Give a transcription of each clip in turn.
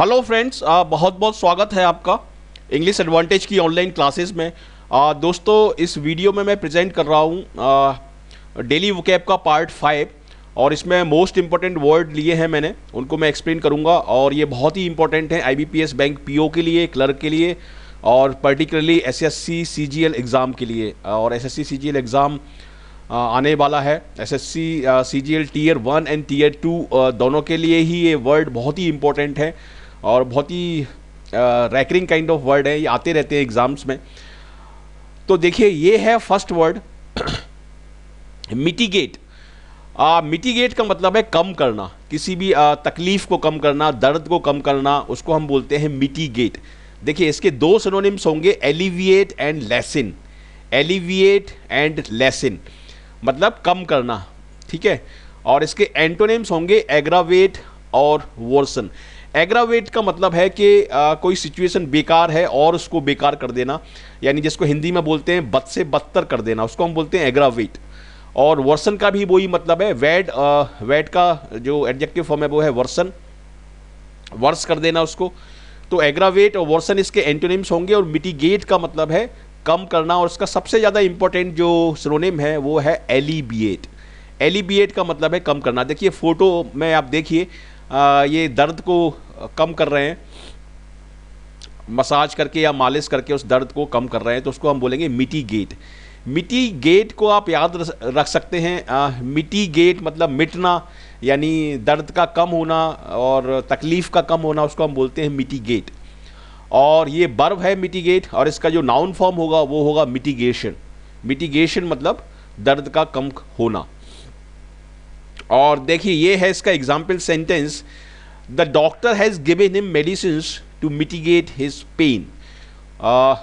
Hello friends बहुत बहुत स्वागत है आपका इंग्लिश एडवांटेज की ऑनलाइन क्लासेस में आ, दोस्तों इस वीडियो में मैं प्रेजेंट कर रहा हूँ डेली वोकैब का पार्ट फाइव और इसमें मोस्ट इंपॉर्टेंट वर्ड लिए हैं मैंने उनको मैं एक्सप्लेन करूँगा और ये बहुत ही इंपॉर्टेंट है आई बैंक पी के लिए क्लर्क के लिए और particularly S S C exam के लिए और एस एस सी एग्ज़ाम आने वाला है S S C C L T tier one and tier two दोनों के लिए ही ये वर्ड बहुत ही इंपॉर्टेंट है और बहुत ही रैकरिंग काइंड ऑफ वर्ड है ये आते रहते हैं एग्ज़ाम्स में तो देखिए ये है फर्स्ट वर्ड मिटिगेट मिटिगेट का मतलब है कम करना किसी भी uh, तकलीफ़ को कम करना दर्द को कम करना उसको हम बोलते हैं मिटिगेट देखिए इसके दो सिनोनिम्स होंगे alleviate and lessen alleviate and lessen मतलब कम करना ठीक है और इसके एंटोनिम्स होंगे एग्रावेट और वोर्सन एग्रावेट का मतलब है कि आ, कोई सिचुएशन बेकार है और उसको बेकार कर देना यानी जिसको हिंदी में बोलते हैं बद से बदतर कर देना उसको हम बोलते हैं एग्रावेट और वर्सन का भी वही मतलब है वैड वैड का जो एडजेक्टिव फॉर्म है वो है वर्सन वर्स कर देना उसको तो एग्रावेट और वर्सन इसके एंटोनिम्स होंगे और मिटिगेट का मतलब है कम करना और इसका सबसे ज़्यादा इंपॉर्टेंट जो सिरोनिम है वो है एलिबिएट एलिबिएट का मतलब है कम करना देखिए फ़ोटो में आप देखिए ये दर्द को कम कर रहे हैं मसाज करके या मालिश करके उस दर्द को कम कर रहे हैं तो उसको हम बोलेंगे मिटी गेट मिटी गेट को आप याद रख सकते हैं आ, मिटी गेट मतलब मिटना यानी दर्द का कम होना और तकलीफ़ का कम होना उसको हम बोलते हैं मिटी गेट और ये बर्व है गेट और इसका जो नाउन फॉर्म होगा वो होगा मिटिगेशन मिटिगेशन मतलब दर्द का कम होना और देखिए ये है इसका example sentence the doctor has given him medicine to mitigate his pain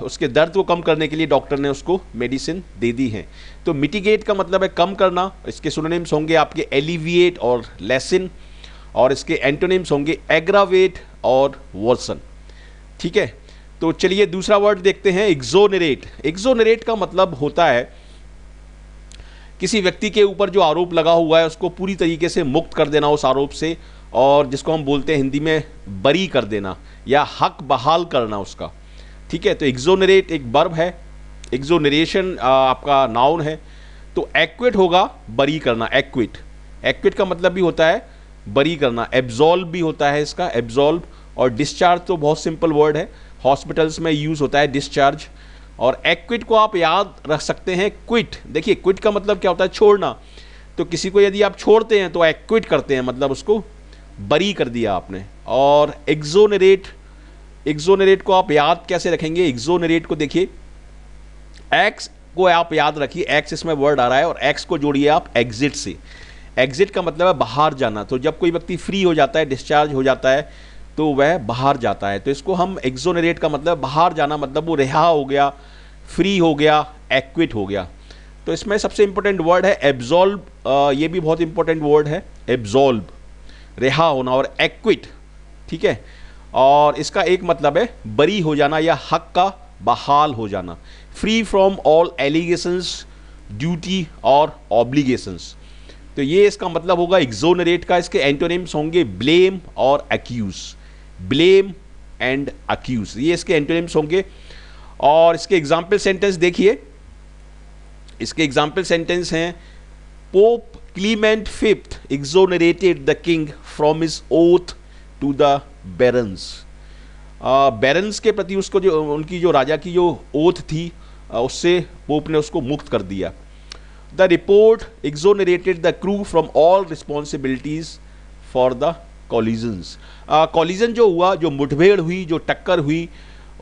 उसके दर्द को कम करने के लिए डॉक्टर ने उसको मेडिसिन दे दी है तो मिटिगेट का मतलब है कम करना इसके सुनोनिम्स होंगे आपके एलिविएट और लेसन और इसके एंटोनिम्स होंगे एग्रावेट और वर्सन ठीक है तो चलिए दूसरा वर्ड देखते हैं एग्जोनरेट एग्जोनरेट का मतलब होता है किसी व्यक्ति के ऊपर जो आरोप लगा हुआ है उसको पूरी तरीके से मुक्त कर देना उस आरोप से और जिसको हम बोलते हैं हिंदी में बरी कर देना या हक बहाल करना उसका ठीक है तो एग्जोनरेट एक बर्ब है एग्जोनरेशन आपका नाउन है तो एक्विट होगा बरी करना एक्विट एक्विट का मतलब भी होता है बरी करना एब्जॉल्व भी होता है इसका एब्जॉल्व और डिस्चार्ज तो बहुत सिंपल वर्ड है हॉस्पिटल्स में यूज़ होता है डिस्चार्ज और एक्विट को आप याद रख सकते हैं क्विट देखिए क्विट का मतलब क्या होता है छोड़ना तो किसी को यदि आप छोड़ते हैं तो एक्विट करते हैं मतलब उसको बरी कर दिया आपने और एग्जोनरेट एग्जोनरेट को आप याद कैसे रखेंगे एग्जोनरेट को देखिए एक्स को आप याद रखिए एक्स इसमें वर्ड आ रहा है और एक्स को जोड़िए आप एग्जिट से एग्जिट का मतलब है बाहर जाना तो जब कोई व्यक्ति फ्री हो जाता है डिस्चार्ज हो जाता है तो वह बाहर जाता है तो इसको हम एग्जोनरेट का मतलब बाहर जाना मतलब वो रिहा हो गया फ्री हो गया एक्विट हो गया तो इसमें सबसे इंपॉर्टेंट वर्ड है एब्जॉल्व ये भी बहुत इंपॉर्टेंट वर्ड है एब्जॉल्व रिहा होना और एक्विट ठीक है और इसका एक मतलब है बरी हो जाना या हक का बहाल हो जाना free from all allegations duty और ऑब्लिगेशंस तो ये इसका मतलब होगा एग्जोनरेट का इसके एंटोनिम्स होंगे ब्लेम और अक्यूज ब्लेम एंड अक्यूज ये इसके एंटोनिम्स होंगे और इसके एग्जाम्पल सेंटेंस देखिए इसके एग्जाम्पल सेंटेंस हैं Pope Clement fifth exonerated the king from his oath to the barons barons के प्रति उसको जो उनकी जो राजा की जो ओथ थी uh, उससे पोप ने उसको मुक्त कर दिया the report exonerated the crew from all responsibilities for the collisions collision जो हुआ जो मुठभेड़ हुई जो टक्कर हुई uh,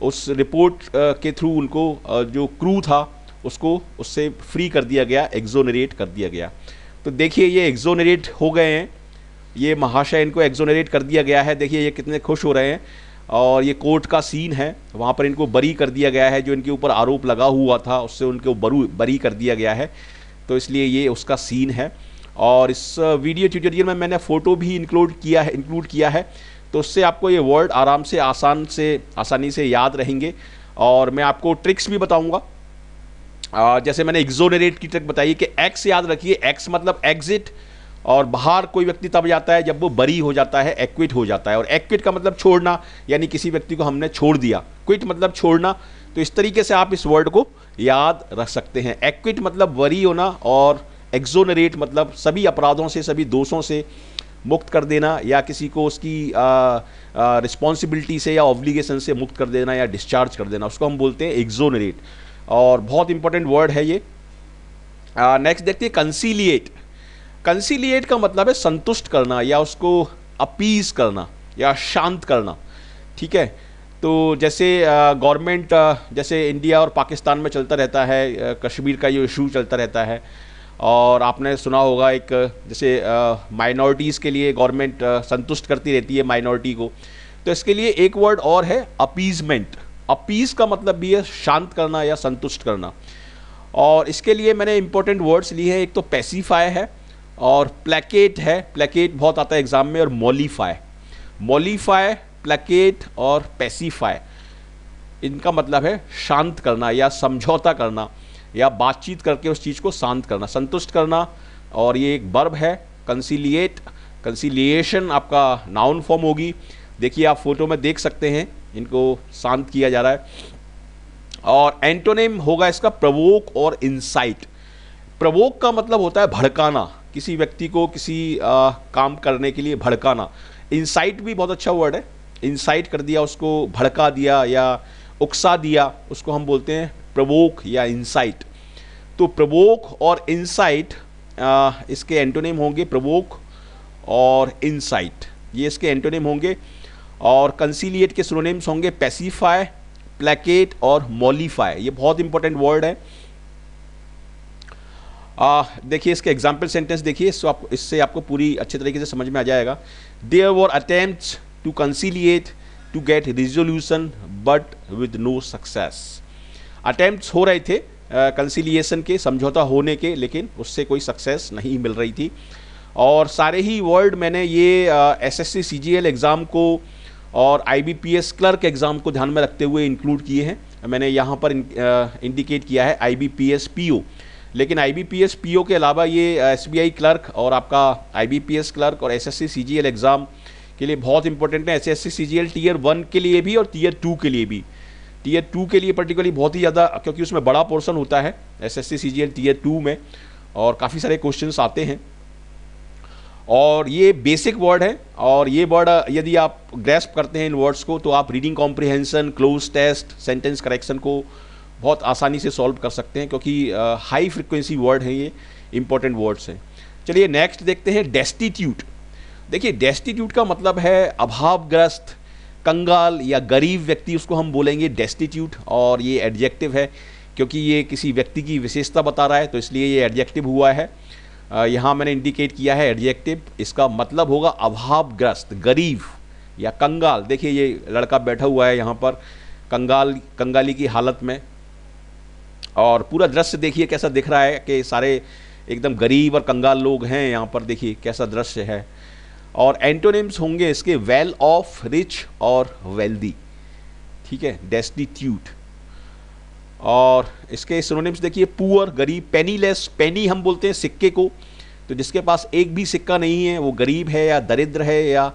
उस रिपोर्ट के थ्रू उनको जो क्रू था उसको उससे फ्री कर दिया गया एग्जोनरेट कर दिया गया तो देखिए ये एग्जोनरेट हो गए हैं ये महाशय इनको एग्जोनरेट कर दिया गया है देखिए ये कितने खुश हो रहे हैं और ये कोर्ट का सीन है वहाँ पर इनको बरी कर दिया गया है जो इनके ऊपर आरोप लगा हुआ था उससे उनके बरू बरी कर दिया गया है तो इसलिए ये उसका सीन है और इस वीडियो ट्यूटोरियल में मैंने फ़ोटो भी इंक्लूड किया है इंक्लूड किया है तो उससे आपको ये वर्ड आराम से आसान से आसानी से याद रहेंगे और मैं आपको ट्रिक्स भी बताऊँगा जैसे मैंने एग्जोनरेट की ट्रिक बताई कि एक्स याद रखिए एक्स मतलब एग्जिट और बाहर कोई व्यक्ति तब जाता है जब वो बरी हो जाता है एक्विट हो जाता है और एक्विट का मतलब छोड़ना यानी किसी व्यक्ति को हमने छोड़ दिया क्विट मतलब छोड़ना तो इस तरीके से आप इस वर्ड को याद रख सकते हैं एक्विट मतलब वरी होना और एग्जोनरेट मतलब सभी अपराधों से सभी दोषों से मुक्त कर देना या किसी को उसकी रिस्पॉन्सिबिलिटी से या ऑब्लिगेशन से मुक्त कर देना या डिस्चार्ज कर देना उसको हम बोलते हैं एग्जोनरेट और बहुत इंपॉर्टेंट वर्ड है ये नेक्स्ट देखते हैं कंसीलिएट कंसीलिएट का मतलब है संतुष्ट करना या उसको अपीज करना या शांत करना ठीक है तो जैसे गवर्नमेंट जैसे इंडिया और पाकिस्तान में चलता रहता है कश्मीर का ये इशू चलता रहता है और आपने सुना होगा एक जैसे माइनॉरिटीज़ के लिए गवर्नमेंट संतुष्ट करती रहती है माइनॉरिटी को तो इसके लिए एक वर्ड और है अपीजमेंट अपीज का मतलब भी है शांत करना या संतुष्ट करना और इसके लिए मैंने इंपॉर्टेंट वर्ड्स लिए हैं एक तो पैसीफाई है और प्लेकेट है प्लेकेट बहुत आता है एग्ज़ाम में और मोलीफाई मोलीफाई प्लेकेट और पैसीफाई इनका मतलब है शांत करना या समझौता करना या बातचीत करके उस चीज़ को शांत करना संतुष्ट करना और ये एक बर्ब है कंसीलिएट कंसीलिएशन आपका नाउन फॉर्म होगी देखिए आप फोटो में देख सकते हैं इनको शांत किया जा रहा है और एंटोनेम होगा इसका प्रवोक और इंसाइट प्रवोक का मतलब होता है भड़काना किसी व्यक्ति को किसी आ, काम करने के लिए भड़काना इंसाइट भी बहुत अच्छा वर्ड है इंसाइट कर दिया उसको भड़का दिया या उकसा दिया उसको हम बोलते हैं प्रवोक या इंसाइट तो प्रवोक और इंसाइट इसके एंटोनेम होंगे प्रवोक और इंसाइट ये इसके एंटोनेम होंगे और कंसीलिएट के सिनोनिम्स होंगे पैसीफाई प्लेकेट और मॉलीफाई ये बहुत इंपॉर्टेंट वर्ड है देखिए इसके एग्जाम्पल सेंटेंस देखिए इससे आप इससे आपको पूरी अच्छे तरीके से समझ में आ जाएगा there were attempt to conciliate to get resolution but with no success attempt हो रहे थे कंसिलिएशन के समझौता होने के लेकिन उससे कोई सक्सेस नहीं मिल रही थी और सारे ही वर्ल्ड मैंने ये एस एस सी एग्ज़ाम को और आई क्लर्क एग्ज़ाम को ध्यान में रखते हुए इंक्लूड किए हैं मैंने यहाँ पर इंडिकेट किया है आई बी पी लेकिन आई बी के अलावा ये एस क्लर्क और आपका आई क्लर्क और एस एस सी एग्ज़ाम के लिए बहुत इंपॉर्टेंट है S S C tier one के लिए भी और टीयर टू के लिए भी टीयर टू के लिए पर्टिकुलरली बहुत ही ज़्यादा क्योंकि उसमें बड़ा पोर्सन होता है S S C C G L tier two में और काफ़ी सारे क्वेश्चन आते हैं और ये बेसिक वर्ड है और ये वर्ड यदि आप ग्रेस्प करते हैं इन वर्ड्स को तो आप reading comprehension cloze test sentence correction को बहुत आसानी से सॉल्व कर सकते हैं क्योंकि हाई फ्रिक्वेंसी वर्ड हैं ये इंपॉर्टेंट वर्ड्स हैं चलिए नेक्स्ट देखते हैं डेस्टिट्यूट देखिए डेस्टिट्यूट का मतलब है अभावग्रस्त कंगाल या गरीब व्यक्ति उसको हम बोलेंगे डेस्टिट्यूट और ये एडजेक्टिव है क्योंकि ये किसी व्यक्ति की विशेषता बता रहा है तो इसलिए ये एडजेक्टिव हुआ है यहाँ मैंने इंडिकेट किया है एडजेक्टिव इसका मतलब होगा अभावग्रस्त गरीब या कंगाल देखिए ये लड़का बैठा हुआ है यहाँ पर कंगाल कंगाली की हालत में और पूरा दृश्य देखिए कैसा दिख रहा है कि सारे एकदम गरीब और कंगाल लोग हैं यहाँ पर देखिए कैसा दृश्य है और एंटोनिम्स होंगे इसके वेल ऑफ रिच और वेल्दी ठीक है डेस्टिट्यूट और इसके सिनोनिम्स देखिए पुअर गरीब पेनीलेस पेनी हम बोलते हैं सिक्के को तो जिसके पास एक भी सिक्का नहीं है वो गरीब है या दरिद्र है या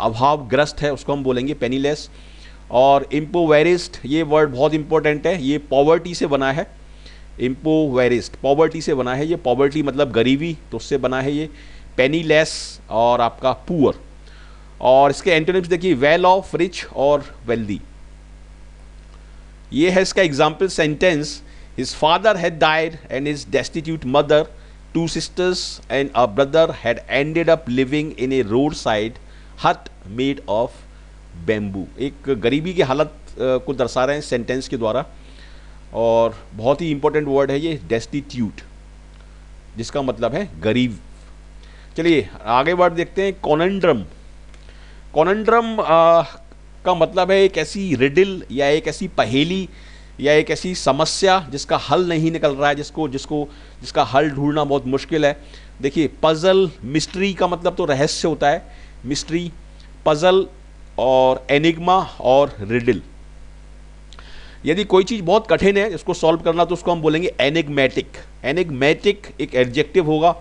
अभावग्रस्त है उसको हम बोलेंगे पेनीलेस और इम्पोवेरिस्ट ये वर्ड बहुत इंपॉर्टेंट है ये पॉवर्टी से बना है इम्पोवेरिस्ट पॉवर्टी से बना है ये पॉवर्टी मतलब गरीबी तो उससे बना है ये पेनीलेस और आपका पुअर और इसके एंटोनिम्स देखिए वेल ऑफ रिच और वेल्दी ये है इसका example sentence his father had died and his destitute mother two sisters and a brother had ended up living in a road side hut made of bamboo एक गरीबी की हालत को दर्शा रहे हैं सेंटेंस के द्वारा और बहुत ही इंपॉर्टेंट वर्ड है ये डेस्टिट्यूट जिसका मतलब है गरीब चलिए आगे बढ़ देखते हैं कॉनंड्रम कॉनंड्रम का मतलब है एक ऐसी रिडिल या एक ऐसी पहेली या एक ऐसी समस्या जिसका हल नहीं निकल रहा है जिसको जिसको जिसका हल ढूंढना बहुत मुश्किल है देखिए पज़ल मिस्ट्री का मतलब तो रहस्य होता है मिस्ट्री पज़ल और एनिग्मा और रिडिल यदि कोई चीज़ बहुत कठिन है इसको सॉल्व करना तो उसको हम बोलेंगे एनिग्मेटिक एनिग्मेटिक एक एडजेक्टिव होगा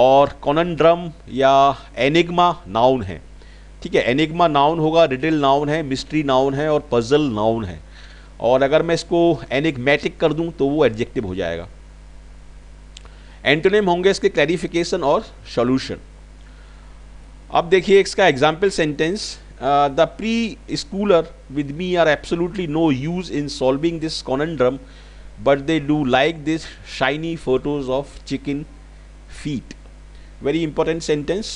और कॉनड्रम या एनिग्मा नाउन है ठीक है एनिग्मा नाउन होगा रिडिल नाउन है मिस्ट्री नाउन है और पजल नाउन है और अगर मैं इसको एनिग्मेटिक कर दूं तो वो एडजेक्टिव हो जाएगा एंटोनिम होंगे इसके क्लैरिफिकेशन और सॉल्यूशन अब देखिए इसका example sentence the preschooler with me are absolutely no use in solving this conundrum but they do like this shiny photos of chicken feet very important sentence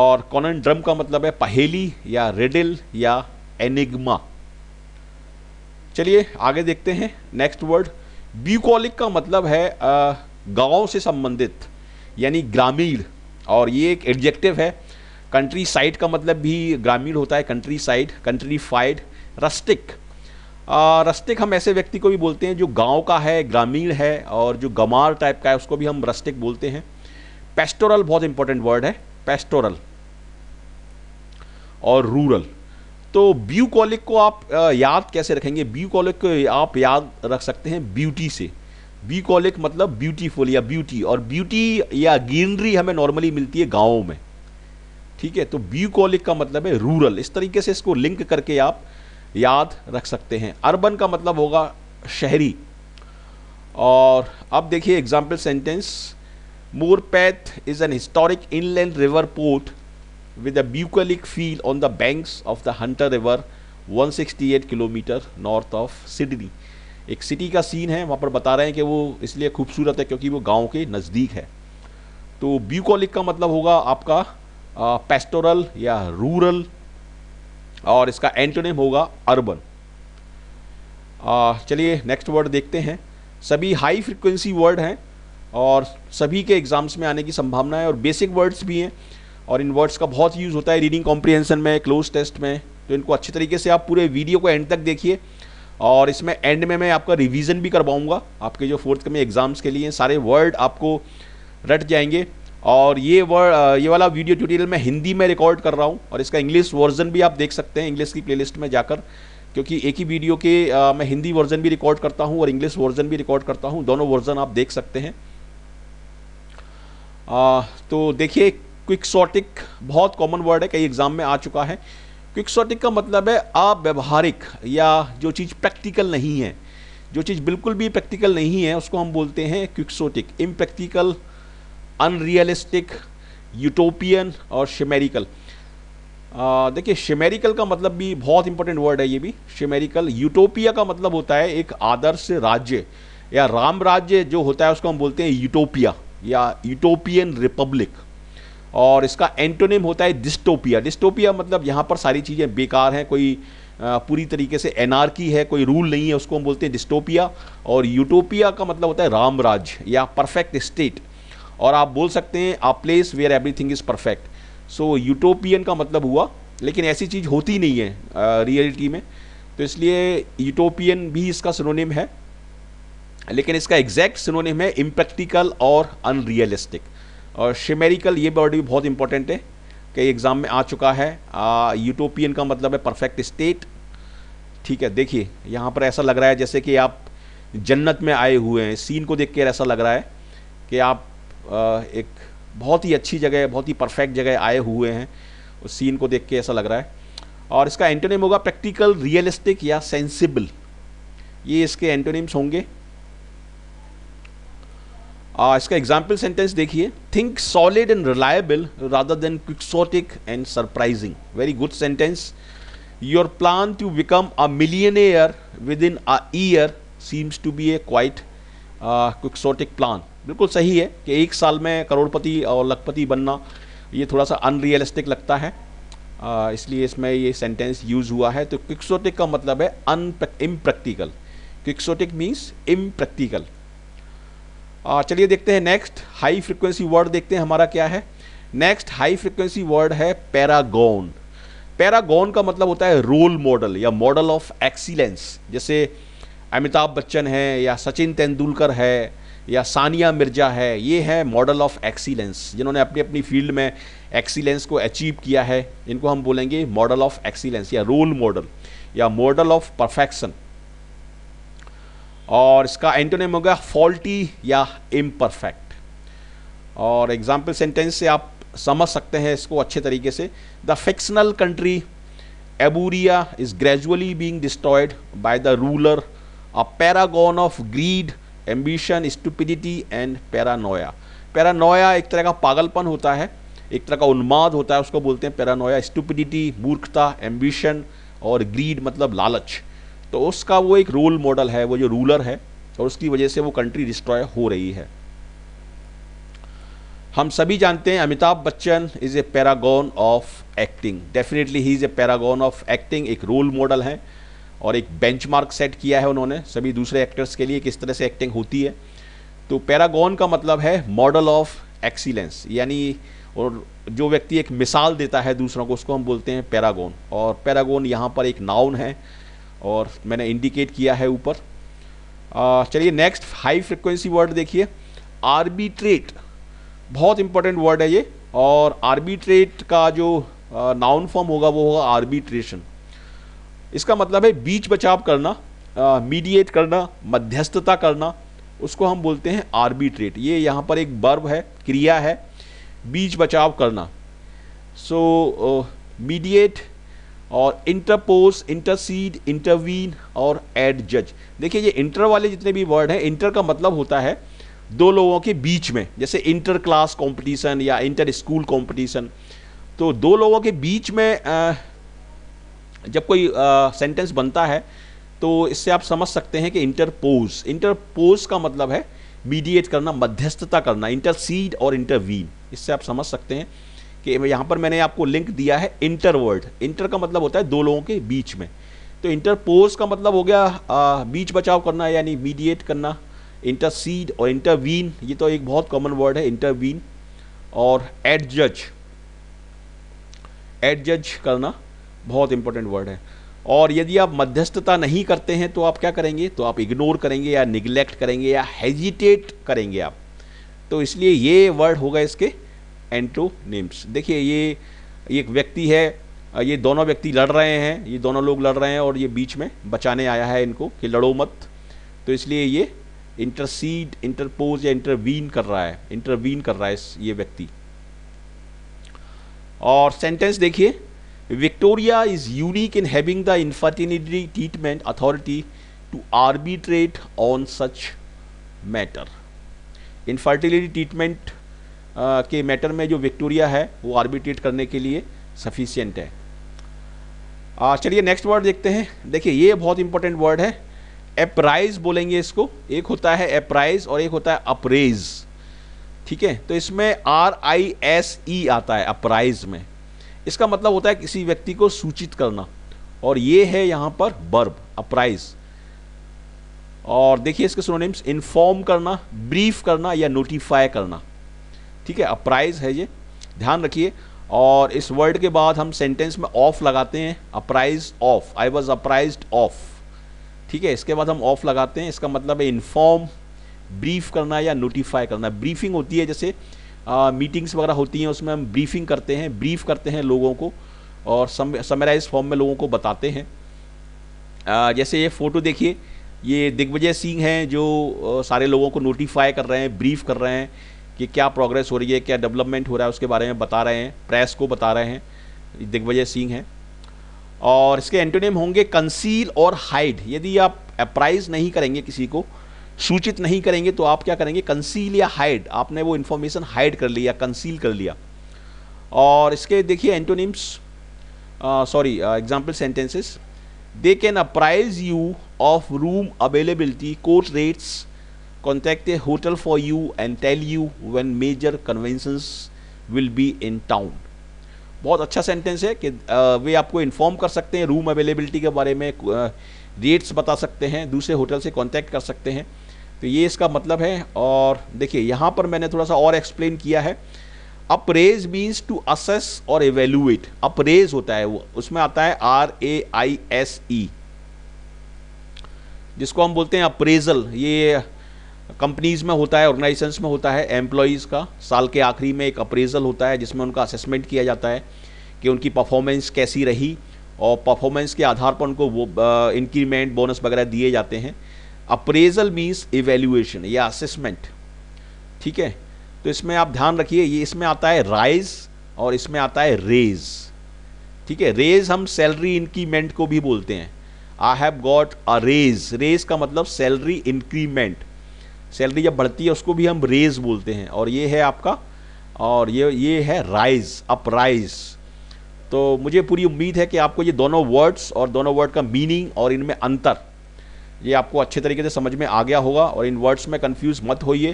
और कॉनन का मतलब है पहेली या रेडिल या एनिग्मा चलिए आगे देखते हैं नेक्स्ट वर्ड ब्यूकॉलिक का मतलब है गांव से संबंधित यानी ग्रामीण और ये एक एडजेक्टिव है कंट्री साइड का मतलब भी ग्रामीण होता है countryside countrified rustic rustic हम ऐसे व्यक्ति को भी बोलते हैं जो गांव का है ग्रामीण है और जो गमार टाइप का है उसको भी हम रस्टिक बोलते हैं पेस्टोरल बहुत इंपॉर्टेंट वर्ड है पेस्टोरल और रूरल तो ब्यूकॉलिक को आप याद कैसे रखेंगे ब्यूकॉलिक को आप याद रख सकते हैं ब्यूटी से ब्यूकॉलिक मतलब ब्यूटीफुल या ब्यूटी और ब्यूटी या ग्रीनरी हमें नॉर्मली मिलती है गाँव में ठीक है तो ब्यूकॉलिक का मतलब है रूरल इस तरीके से इसको लिंक करके आप याद रख सकते हैं अर्बन का मतलब होगा शहरी और अब देखिए example sentence Moorpath is an historic inland river port with a bucolic feel on the banks of the Hunter River 168 kilometre north of Sydney एक सिटी का सीन है वहाँ पर बता रहे हैं कि वो इसलिए खूबसूरत है क्योंकि वो गांव के नज़दीक है तो ब्यूकोलिक का मतलब होगा आपका आ, पेस्टोरल या रूरल और इसका एंटोनिम होगा अर्बन चलिए नेक्स्ट वर्ड देखते हैं सभी हाई फ्रिक्वेंसी वर्ड हैं और सभी के एग्ज़ाम्स में आने की संभावना है और बेसिक वर्ड्स भी हैं और इन वर्ड्स का बहुत यूज़ होता है रीडिंग कॉम्प्रिहेंसन में क्लोज टेस्ट में तो इनको अच्छे तरीके से आप पूरे वीडियो को एंड तक देखिए और इसमें एंड में मैं आपका रिवीजन भी करवाऊँगा आपके जो फोर्थ कमी एग्ज़ाम्स के लिए सारे वर्ड आपको रट जाएंगे और ये वर्ड ये वाला वीडियो ट्यूटोरियल मैं हिंदी में रिकॉर्ड कर रहा हूँ और इसका इंग्लिश वर्जन भी आप देख सकते हैं इंग्लिश की प्लेलिस्ट में जाकर क्योंकि एक ही वीडियो के आ, मैं हिंदी वर्जन भी रिकॉर्ड करता हूँ और इंग्लिश वर्जन भी रिकॉर्ड करता हूँ दोनों वर्जन आप देख सकते हैं आ, तो देखिए क्विकसोटिक बहुत कॉमन वर्ड है कई एग्जाम में आ चुका है क्विकसोटिक का मतलब है अव्यवहारिक या जो चीज़ प्रैक्टिकल नहीं है जो चीज़ बिल्कुल भी प्रैक्टिकल नहीं है उसको हम बोलते हैं क्विकसोटिक इम्प्रैक्टिकल अनरियलिस्टिक यूटोपियन और शिमेरिकल देखिए शिमेरिकल का मतलब भी बहुत इंपॉर्टेंट वर्ड है ये भी शिमेरिकल यूटोपिया का मतलब होता है एक आदर्श राज्य या राम राज्य जो होता है उसको हम बोलते हैं यूटोपिया या यूटोपियन रिपब्लिक और इसका एंटोनिम होता है डिस्टोपिया डिस्टोपिया मतलब यहाँ पर सारी चीज़ें बेकार हैं कोई पूरी तरीके से एनार्की है कोई रूल नहीं है उसको हम बोलते हैं डिस्टोपिया और यूटोपिया का मतलब होता है राम राज्य या परफेक्ट स्टेट और आप बोल सकते हैं a place where everything is perfect so utopian का मतलब हुआ लेकिन ऐसी चीज़ होती नहीं है रियलिटी में तो इसलिए यूटोपियन भी इसका सिनोनिम है लेकिन इसका एग्जैक्ट सिनोनिम है इम्प्रैक्टिकल और अनरियलिस्टिक और शिमेरिकल ये वर्ड भी बहुत इंपॉर्टेंट है कई एग्ज़ाम में आ चुका है यूटोपियन का मतलब है परफेक्ट स्टेट ठीक है देखिए यहाँ पर ऐसा लग रहा है जैसे कि आप जन्नत में आए हुए हैं सीन को देख कर ऐसा लग रहा है कि आप आ, एक बहुत ही अच्छी जगह बहुत ही परफेक्ट जगह आए हुए हैं उस सीन को देख के ऐसा लग रहा है और इसका एंटोनिम होगा प्रैक्टिकल रियलिस्टिक या सेंसिबल ये इसके एंटोनिम्स होंगे आ, uh, इसका एग्जाम्पल सेंटेंस देखिए think solid and reliable rather than quixotic and surprising very good sentence your plan to become a millionaire within a year seems to be a quite quixotic plan बिल्कुल सही है कि एक साल में करोड़पति और लखपति बनना ये थोड़ा सा अनरियलिस्टिक लगता है आ, uh, इसलिए इसमें ये सेंटेंस यूज हुआ है तो क्विकसोटिक का मतलब है अन इम्प्रैक्टिकल क्विकसोटिक मीन्स इम्प्रैक्टिकल चलिए देखते हैं नेक्स्ट हाई फ्रिक्वेंसी वर्ड देखते हैं हमारा क्या है नेक्स्ट हाई फ्रिक्वेंसी वर्ड है पैरागोन पैरागोन का मतलब होता है रोल मॉडल या मॉडल ऑफ एक्सीलेंस जैसे अमिताभ बच्चन है या सचिन तेंदुलकर है या सानिया मिर्जा है ये है मॉडल ऑफ एक्सीलेंस जिन्होंने अपनी अपनी फील्ड में एक्सीलेंस को अचीव किया है इनको हम बोलेंगे मॉडल ऑफ एक्सीलेंस या रोल मॉडल या मॉडल ऑफ परफेक्शन और इसका हो होगा फॉल्टी या इम्परफेक्ट और एग्जाम्पल सेंटेंस से आप समझ सकते हैं इसको अच्छे तरीके से the fictional country Eburia is gradually being destroyed by the ruler a paragon of greed ambition stupidity and paranoia paranoia एक तरह का पागलपन होता है एक तरह का उन्माद होता है उसको बोलते हैं पैरानोया स्टुपिडिटी मूर्खता एम्बिशन और ग्रीड मतलब लालच तो उसका वो एक रोल मॉडल है वो जो रूलर है और उसकी वजह से वो कंट्री डिस्ट्रॉय हो रही है हम सभी जानते हैं Amitabh Bachchan is a paragon of acting definitely ही is a paragon of acting एक रोल मॉडल है और एक बेंचमार्क सेट किया है उन्होंने सभी दूसरे एक्टर्स के लिए किस तरह से एक्टिंग होती है तो पैरागॉन का मतलब है मॉडल ऑफ एक्सीलेंस यानी और जो व्यक्ति एक मिसाल देता है दूसरों को उसको हम बोलते हैं पैरागॉन और पैरागॉन यहाँ पर एक नाउन है और मैंने इंडिकेट किया है ऊपर चलिए नेक्स्ट हाई फ्रिक्वेंसी वर्ड देखिए आर्बिट्रेट बहुत इंपॉर्टेंट वर्ड है ये और आर्बिट्रेट का जो नाउन फॉर्म होगा वो होगा आर्बिट्रेशन इसका मतलब है बीच बचाव करना मीडिएट करना मध्यस्थता करना उसको हम बोलते हैं आर्बिट्रेट ये यहाँ पर एक बर्ब है क्रिया है बीच बचाव करना सो मीडिएट और इंटरपोज इंटरसीड इंटरवीन और एड जज देखिए ये इंटर वाले जितने भी वर्ड हैं इंटर का मतलब होता है दो लोगों के बीच में जैसे इंटर क्लास कॉम्पिटिशन या इंटर स्कूल कॉम्पिटिशन तो दो लोगों के बीच में जब कोई सेंटेंस बनता है तो इससे आप समझ सकते हैं कि इंटरपोज इंटरपोज का मतलब है मीडिएट करना मध्यस्थता करना इंटरसीड और इंटरवीन इससे आप समझ सकते हैं कि यहाँ पर मैंने आपको लिंक दिया है इंटरवर्ड इंटर का मतलब होता है दो लोगों के बीच में तो इंटरपोज का मतलब हो गया आ, बीच बचाव करना यानी मीडिएट करना इंटरसीड और इंटरवीन ये तो एक बहुत कॉमन वर्ड है इंटरवीन और एडजज एडजज करना बहुत इंपॉर्टेंट वर्ड है और यदि आप मध्यस्थता नहीं करते हैं तो आप क्या करेंगे तो आप इग्नोर करेंगे या निग्लेक्ट करेंगे या हेजिटेट करेंगे आप तो इसलिए ये वर्ड होगा इसके एंटोनिम्स देखिए ये एक व्यक्ति है ये दोनों व्यक्ति लड़ रहे हैं ये दोनों लोग लड़ रहे हैं और ये बीच में बचाने आया है इनको कि लड़ो मत तो इसलिए ये इंटरसीड इंटरपोज या इंटरवीन कर रहा है इंटरवीन कर रहा है ये व्यक्ति और सेंटेंस देखिए Victoria is unique in having the infertility treatment authority to arbitrate on such matter infertility treatment के मैटर में जो विक्टोरिया है वो आर्बिट्रेट करने के लिए सफिशियंट है चलिए नेक्स्ट वर्ड देखते हैं देखिए ये बहुत इंपॉर्टेंट वर्ड है अप्राइज बोलेंगे इसको एक होता है अप्राइज और एक होता है अप्रेज ठीक है तो इसमें आर आई एस ई आता है अपराइज में इसका मतलब होता है किसी व्यक्ति को सूचित करना और ये है यहाँ पर बर्ब अप्राइज और देखिए इसके सोनिम्स इन्फॉर्म करना ब्रीफ करना या नोटिफाई करना ठीक है अपराइज है ये ध्यान रखिए और इस वर्ड के बाद हम सेंटेंस में ऑफ लगाते हैं apprise of I was apprise of ठीक है इसके बाद हम ऑफ लगाते हैं इसका मतलब है इन्फॉर्म ब्रीफ करना या नोटिफाई करना ब्रीफिंग होती है जैसे मीटिंग्स वगैरह होती हैं उसमें हम ब्रीफिंग करते हैं ब्रीफ करते हैं लोगों को और सम समराइज फॉर्म में लोगों को बताते हैं आ, जैसे ये फ़ोटो देखिए ये दिग्विजय सिंह हैं जो आ, सारे लोगों को नोटिफाई कर रहे हैं ब्रीफ कर रहे हैं कि क्या प्रोग्रेस हो रही है क्या डेवलपमेंट हो रहा है उसके बारे में बता रहे हैं प्रेस को बता रहे हैं दिग्विजय सिंह हैं और इसके एंटोनियम होंगे कंसील और हाइड यदि आप अप्राइज नहीं करेंगे किसी को सूचित नहीं करेंगे तो आप क्या करेंगे कंसील या हाइड आपने वो इन्फॉर्मेशन हाइड कर लिया कंसील कर लिया और इसके देखिए antonyms sorry example sentences they can apprise you of room availability court rates contact a hotel for you and tell you when major conventions will be in town बहुत अच्छा sentence है कि वे आपको इन्फॉर्म कर सकते हैं रूम अवेलेबिलिटी के बारे में रेट्स बता सकते हैं दूसरे होटल से कांटेक्ट कर सकते हैं तो ये इसका मतलब है और देखिए यहाँ पर मैंने थोड़ा सा और एक्सप्लेन किया है अपरेज मीन्स टू असेस और एवेल्यूएट अपरेज होता है वो उसमें आता है R A I S E जिसको हम बोलते हैं अप्रेजल ये कंपनीज़ में होता है ऑर्गेनाइजेशंस में होता है एम्प्लॉयज़ का साल के आखिरी में एक अप्रेजल होता है जिसमें उनका असेसमेंट किया जाता है कि उनकी परफॉर्मेंस कैसी रही और परफॉर्मेंस के आधार पर उनको वो इंक्रीमेंट बोनस वगैरह दिए जाते हैं अप्रेजल मीन्स इवेल्यूएशन या असेसमेंट ठीक है तो इसमें आप ध्यान रखिए ये इसमें आता है राइज और इसमें आता है रेज ठीक है रेज हम सैलरी इंक्रीमेंट को भी बोलते हैं I have got a raise raise का मतलब सैलरी इंक्रीमेंट सैलरी जब बढ़ती है उसको भी हम रेज बोलते हैं और ये है आपका और ये ये है राइज अपराइज तो मुझे पूरी उम्मीद है कि आपको ये दोनों वर्ड्स और दोनों वर्ड का मीनिंग और इनमें अंतर ये आपको अच्छे तरीके से समझ में आ गया होगा और इन वर्ड्स में कंफ्यूज मत होइए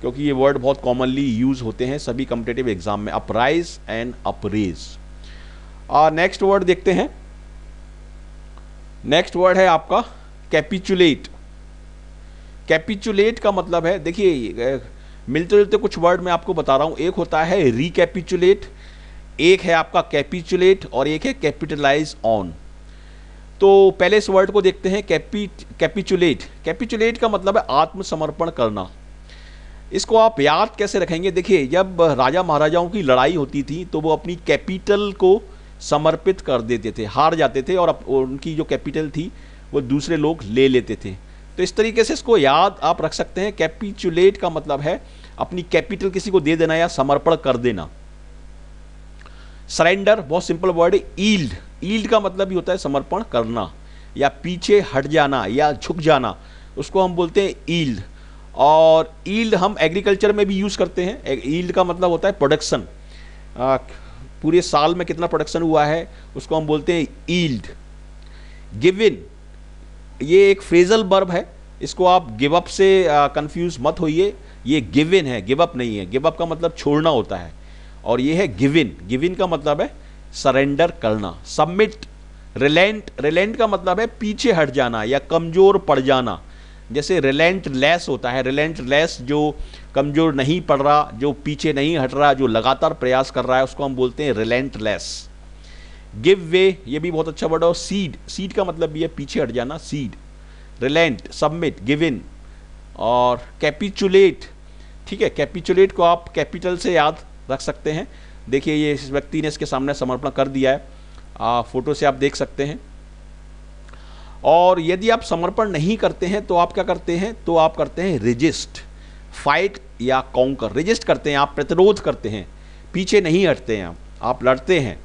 क्योंकि ये वर्ड बहुत कॉमनली यूज़ होते हैं सभी कम्पिटेटिव एग्जाम में apprise and appraise next word देखते हैं नेक्स्ट वर्ड है आपका कैपिचुलेट कैपिचुलेट का मतलब है देखिए मिलते जुलते कुछ वर्ड मैं आपको बता रहा हूँ एक होता है रिकैपिचुलेट एक है आपका कैपिचुलेट और एक है कैपिटलाइज ऑन तो पहले इस वर्ड को देखते हैं कैपी कैपिचुलेट कैपिचुलेट का मतलब है आत्मसमर्पण करना इसको आप याद कैसे रखेंगे देखिए जब राजा महाराजाओं की लड़ाई होती थी तो वो अपनी कैपिटल को समर्पित कर देते थे हार जाते थे और उनकी जो कैपिटल थी वो दूसरे लोग ले लेते थे तो इस तरीके से इसको याद आप रख सकते हैं कैपिचुलेट का मतलब है अपनी कैपिटल किसी को दे देना या समर्पण कर देना सरेंडर बहुत सिंपल वर्ड ईल्ड ईल्ड का मतलब ही होता है समर्पण करना या पीछे हट जाना या झुक जाना उसको हम बोलते हैं ईल्ड और ईल्ड हम एग्रीकल्चर में भी यूज़ करते हैं ईल्ड का मतलब होता है प्रोडक्शन पूरे साल में कितना प्रोडक्शन हुआ है उसको हम बोलते हैं ईल्ड गिव इन ये एक फ्रेजल बर्ब है इसको आप गिव अप से कंफ्यूज मत होइए ये गिव इन है गिव अप नहीं है गिव अप का मतलब छोड़ना होता है और ये है गिव इन गिव इन का मतलब है सरेंडर करना सबमिट रिलेंट रिलेंट का मतलब है पीछे हट जाना या कमज़ोर पड़ जाना जैसे रिलेंट लेस होता है रिलेंट लेस जो कमज़ोर नहीं पड़ रहा जो पीछे नहीं हट रहा जो लगातार प्रयास कर रहा है उसको हम बोलते हैं रिलेंट लेस गिव वे ये भी बहुत अच्छा वर्ड है और सीड सीड का मतलब भी है पीछे हट जाना cede relent submit give in और कैपिचुलेट ठीक है कैपिचुलेट को आप कैपिटल से याद रख सकते हैं देखिए ये इस व्यक्ति ने इसके सामने समर्पण कर दिया है आ, फोटो से आप देख सकते हैं और यदि आप समर्पण नहीं करते हैं तो आप क्या करते हैं तो आप करते हैं रजिस्ट फाइट या काउंकर रजिस्ट करते हैं आप प्रतिरोध करते हैं पीछे नहीं हटते हैं आप आप लड़ते हैं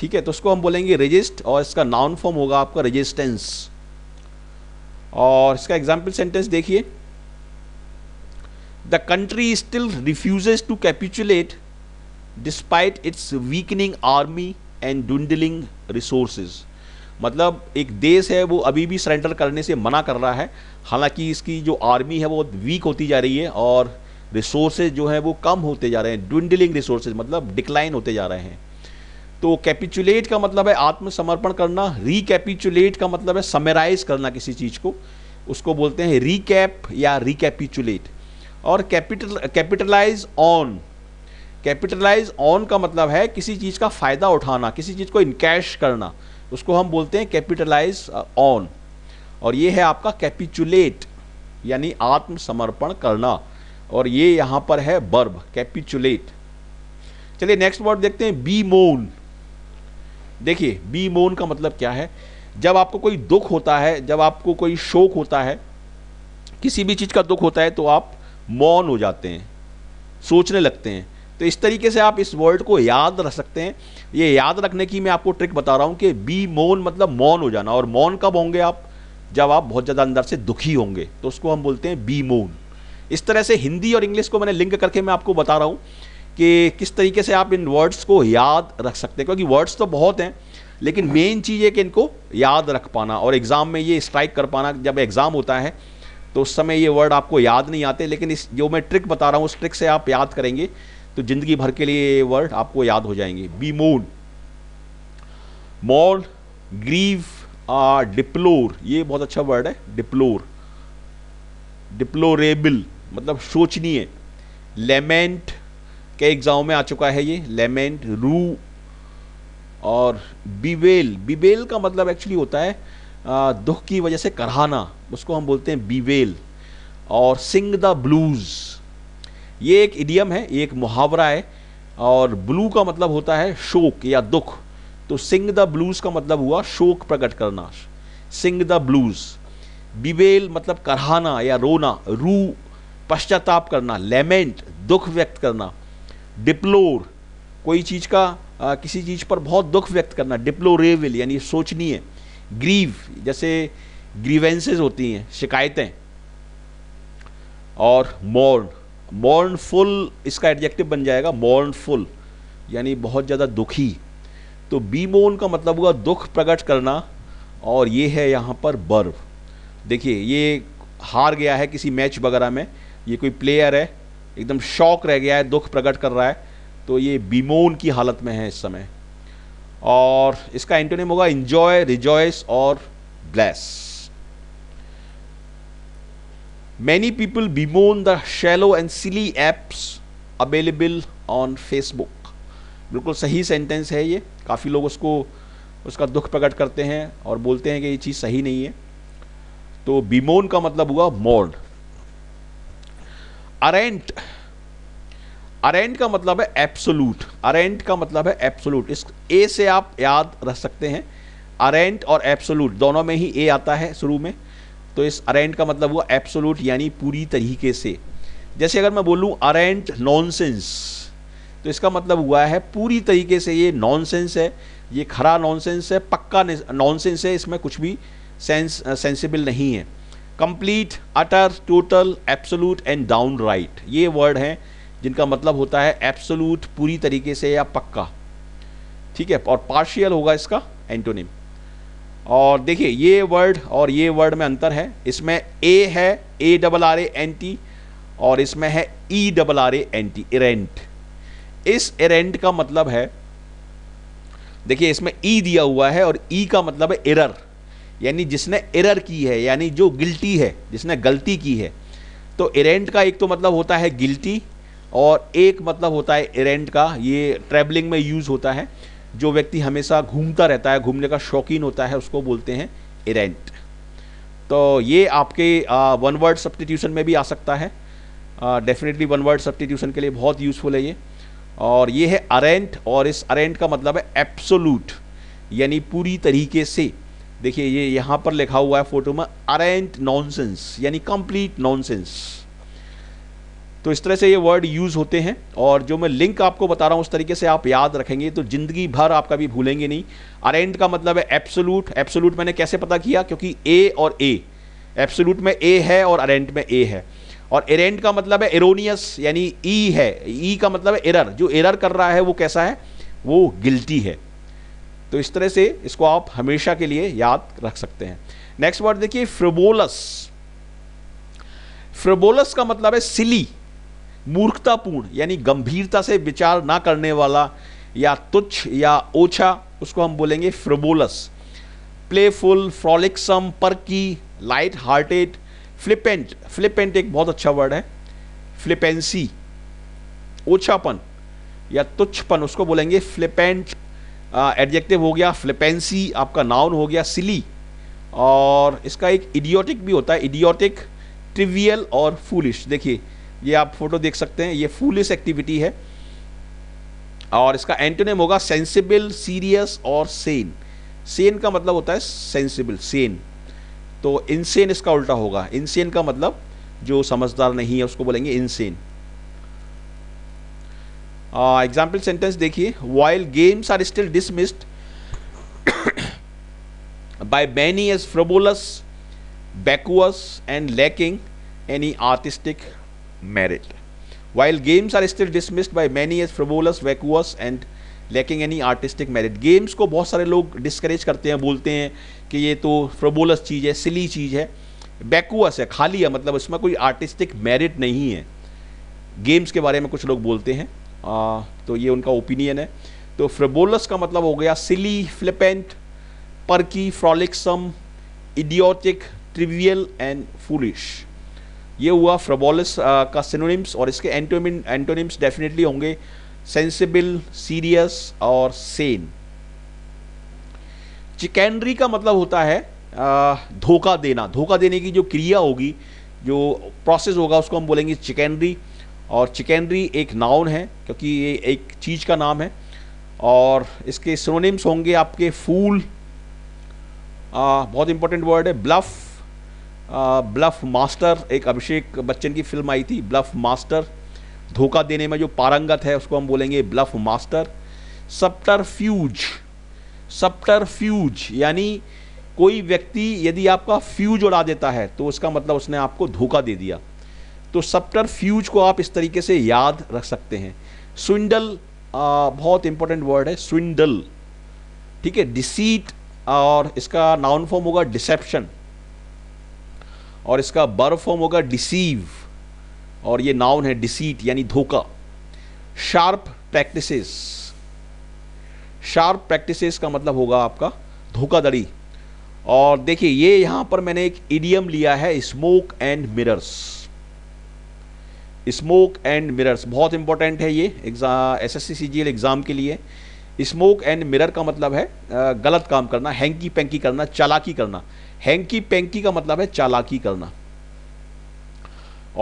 ठीक है तो उसको हम बोलेंगे रजिस्ट और इसका नाउन फॉर्म होगा आपका रजिस्टेंस और इसका एग्जाम्पल सेंटेंस देखिए the country still refuses to capitulate despite its weakening army and dwindling resources मतलब एक देश है वो अभी भी सरेंडर करने से मना कर रहा है हालांकि इसकी जो आर्मी है वो वीक होती जा रही है और रिसोर्सेज जो है वो कम होते जा रहे हैं डुंडलिंग रिसोर्सेज मतलब डिक्लाइन होते जा रहे हैं तो कैपिचुलेट का मतलब है आत्मसमर्पण करना रिकैपिचुलेट का मतलब है समराइज करना किसी चीज़ को उसको बोलते हैं रिकैप या रिकैपिचुलेट और capital capitalise on capitalise on का मतलब है किसी चीज़ का फ़ायदा उठाना किसी चीज़ को इनकैश करना उसको हम बोलते हैं कैपिटलाइज ऑन uh, और ये है आपका कैपिचुलेट यानी आत्मसमर्पण करना और ये यहाँ पर है बर्ब कैपिचुलेट चलिए नेक्स्ट वर्ड देखते हैं बी मोन देखिए बी मोन का मतलब क्या है जब आपको कोई दुख होता है जब आपको कोई शोक होता है किसी भी चीज़ का दुख होता है तो आप मौन हो जाते हैं सोचने लगते हैं तो इस तरीके से आप इस वर्ड को याद रख सकते हैं ये याद रखने की मैं आपको ट्रिक बता रहा हूँ कि बी मौन मतलब मौन हो जाना और मौन कब होंगे आप जब आप बहुत ज़्यादा अंदर से दुखी होंगे तो उसको हम बोलते हैं बी मौन इस तरह से हिंदी और इंग्लिश को मैंने लिंक करके मैं आपको बता रहा हूँ कि किस तरीके से आप इन वर्ड्स को याद रख सकते हैं क्योंकि वर्ड्स तो बहुत हैं लेकिन मेन चीज़ है कि इनको याद रख पाना और एग्ज़ाम में ये स्ट्राइक कर पाना जब एग्ज़ाम होता है तो उस समय ये वर्ड आपको याद नहीं आते लेकिन इस जो मैं ट्रिक बता रहा हूँ उस ट्रिक से आप याद करेंगे तो ज़िंदगी भर के लिए ये वर्ड आपको याद हो जाएंगे बी मोन मॉल ग्रीव आ डिप्लोर ये बहुत अच्छा वर्ड है डिप्लोर डिप्लोरेबल मतलब शोचनीय लेमेंट कई एग्ज़ाम में आ चुका है ये लेमेंट रू और बीवेल बीवेल का मतलब एक्चुअली होता है दुख की वजह से करहाना उसको हम बोलते हैं बीवेल और सिंग द ब्लूज़ ये एक इडियम है ये एक मुहावरा है और ब्लू का मतलब होता है शोक या दुख तो सिंग द ब्लूज़ का मतलब हुआ शोक प्रकट करना सिंग द ब्लूज़ बिबेल मतलब करहाना या रोना रू पश्चाताप करना लेमेंट दुख व्यक्त करना डिप्लोर कोई चीज़ का आ, किसी चीज़ पर बहुत दुख व्यक्त करना डिप्लोरेबल यानी सोचनी है ग्रीव जैसे ग्रीवेंसेज होती हैं शिकायतें और मॉर्न मॉर्नफुल इसका एडजेक्टिव बन जाएगा मॉर्नफुल यानी बहुत ज़्यादा दुखी तो बीमोन का मतलब हुआ दुख प्रकट करना और ये है यहाँ पर बर्व देखिए ये हार गया है किसी मैच वगैरह में ये कोई प्लेयर है एकदम शौक रह गया है दुख प्रकट कर रहा है तो ये बीमोन की हालत में है इस समय और इसका एंटोनिम होगा इंजॉय रिजॉयस और bless many people bemoan the shallow and silly apps available on Facebook बिल्कुल सही सेंटेंस है ये काफ़ी लोग उसको उसका दुख प्रकट करते हैं और बोलते हैं कि ये चीज़ सही नहीं है तो बीमोन का मतलब हुआ मोर्ड अरेंट अरेंट का मतलब है एप्सोलूट अरेंट का मतलब है एप्सोलूट इस ए से आप याद रख सकते हैं अरेंट और एप्सोलूट दोनों में ही ए आता है शुरू में तो इस अरेंट का मतलब हुआ एप्सोलूट यानी पूरी तरीके से जैसे अगर मैं बोलूँ अरेंट नॉनसेंस तो इसका मतलब हुआ है पूरी तरीके से ये नॉनसेंस है ये खरा नॉनसेंस है पक्का नॉनसेंस है इसमें कुछ भी सेंस सेंसिबल नहीं है complete utter total absolute and downright ये वर्ड हैं जिनका मतलब होता है एब्सोलूट पूरी तरीके से या पक्का ठीक है और पार्शियल होगा इसका एंटोनिम और देखिए ये वर्ड और ये वर्ड में अंतर है इसमें ए है A double R A N T और इसमें है E double R A N T errant इस इरेंट का मतलब है देखिए इसमें ई e दिया हुआ है और ई e का मतलब है एरर यानी जिसने एरर की है यानी जो गिल्टी है जिसने गलती की है तो एरेंट का एक तो मतलब होता है गिल्टी और एक मतलब होता है एरेंट का ये ट्रैवलिंग में यूज़ होता है जो व्यक्ति हमेशा घूमता रहता है घूमने का शौकीन होता है उसको बोलते हैं एरेंट तो ये आपके वन वर्ड सब्सटीट्यूशन में भी आ सकता है डेफिनेटली वन वर्ड सब्सटीट्यूशन के लिए बहुत यूज़फुल है ये और ये है अरेंट और इस अरेंट का मतलब है एप्सोलूट यानी पूरी तरीके से देखिए ये यहाँ पर लिखा हुआ है फोटो में अरेंट नॉनसेंस यानी कंप्लीट नॉनसेंस तो इस तरह से ये वर्ड यूज़ होते हैं और जो मैं लिंक आपको बता रहा हूँ उस तरीके से आप याद रखेंगे तो ज़िंदगी भर आप कभी भूलेंगे नहीं अरेंट का मतलब है एप्सोलूट एप्सोलूट मैंने कैसे पता किया क्योंकि ए और ए एप्सोलूट में ए है और अरेंट में ए है और एरेंट का मतलब है एरोनियस यानी ई e है ई e का मतलब है एरर जो एरर कर रहा है वो कैसा है वो गिल्टी है तो इस तरह से इसको आप हमेशा के लिए याद रख सकते हैं नेक्स्ट वर्ड देखिए फ्रबोलस फ्रबोलस का मतलब है सिली मूर्खतापूर्ण यानी गंभीरता से विचार ना करने वाला या तुच्छ या ओछा उसको हम बोलेंगे फ्रबोलस प्लेफुल फ्रॉलिक्सम परकी लाइट हार्टेड फ्लिपेंट फ्लिपेंट एक बहुत अच्छा वर्ड है फ्लिपेंसी ओछापन या तुच्छपन उसको बोलेंगे फ्लिपेंट एडजेक्टिव हो गया फ्लिपेंसी आपका नाउन हो गया सिली और इसका एक इडियोटिक भी होता है इडियोटिक ट्रिवियल और फूलिश देखिए ये आप फोटो देख सकते हैं ये फूलिश एक्टिविटी है और इसका एंटोनेम होगा सेंसिबल सीरियस और सेन सेन का मतलब होता है सेंसिबल सेन तो इनसेन इसका उल्टा होगा इनसेन का मतलब जो समझदार नहीं है उसको बोलेंगे इनसेन एग्जाम्पल uh, सेंटेंस देखिए while games are still dismissed by many as frivolous vacuous and lacking any artistic merit while games are still dismissed by many as frivolous vacuous and lacking any artistic merit games को बहुत सारे लोग discourage करते हैं बोलते हैं कि ये तो फ्रबोलस चीज़ है सिली चीज़ है बैकुअस है खाली है मतलब इसमें कोई आर्टिस्टिक मेरिट नहीं है गेम्स के बारे में कुछ लोग बोलते हैं आ, तो ये उनका ओपिनियन है तो फ्रेबोलस का मतलब हो गया silly flippant perky frolicsome idiotic trivial and foolish ये हुआ फ्रेबोलस का सिनोनिम्स और इसके एंटोमिन एंटोनिम्स डेफिनेटली होंगे सेंसिबल सीरियस और सेन चिकेनरी का मतलब होता है धोखा देना धोखा देने की जो क्रिया होगी जो प्रोसेस होगा उसको हम बोलेंगे चिकेनरी और चिकेनरी एक नाउन है क्योंकि ये एक चीज़ का नाम है और इसके सिनोनिम्स होंगे आपके फूल आ, बहुत इंपॉर्टेंट वर्ड है ब्लफ आ, ब्लफ मास्टर एक अभिषेक बच्चन की फिल्म आई थी ब्लफ मास्टर धोखा देने में जो पारंगत है उसको हम बोलेंगे bluff master subterfuge subterfuge यानी कोई व्यक्ति यदि आपका फ्यूज उड़ा देता है तो उसका मतलब उसने आपको धोखा दे दिया तो सप्टर फ्यूज को आप इस तरीके से याद रख सकते हैं स्विंडल बहुत इंपॉर्टेंट वर्ड है स्विंडल ठीक है डिसीट और इसका नाउन फॉर्म होगा डिसेप्शन और इसका बर फॉर्म होगा डिसीव और ये नाउन है डिसीट यानी धोखा शार्प प्रैक्टिसेस शार्प प्रैक्टिसेस का मतलब होगा आपका धोखाधड़ी और देखिए ये यहां पर मैंने एक इडियम लिया है smoke and mirrors smoke and mirrors बहुत इंपॉर्टेंट है ये एग्जाम एस एस एग्ज़ाम के लिए स्मोक एंड मिरर का मतलब है गलत काम करना हैंकी पैंकी करना चालाकी करना हैंकी पैंकी का मतलब है चालाकी करना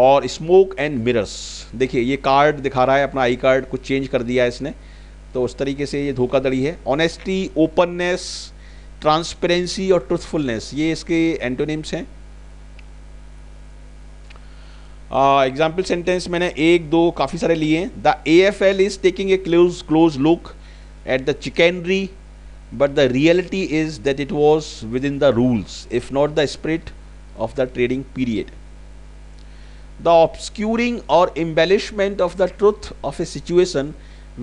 और स्मोक एंड मिरर्स देखिए ये कार्ड दिखा रहा है अपना आई कार्ड कुछ चेंज कर दिया है इसने तो उस तरीके से ये धोखाधड़ी है ऑनेस्टी ओपननेस ट्रांसपेरेंसी और ट्रूथफुलनेस ये इसके एंटोनिम्स हैं एग्जाम्पल uh, सेंटेंस मैंने एक दो काफ़ी सारे लिए हैं the A F L is taking a close close look at the chicanery but the reality is that it was within the rules if not the spirit of the trading period the obscuring or embellishment of the truth of a situation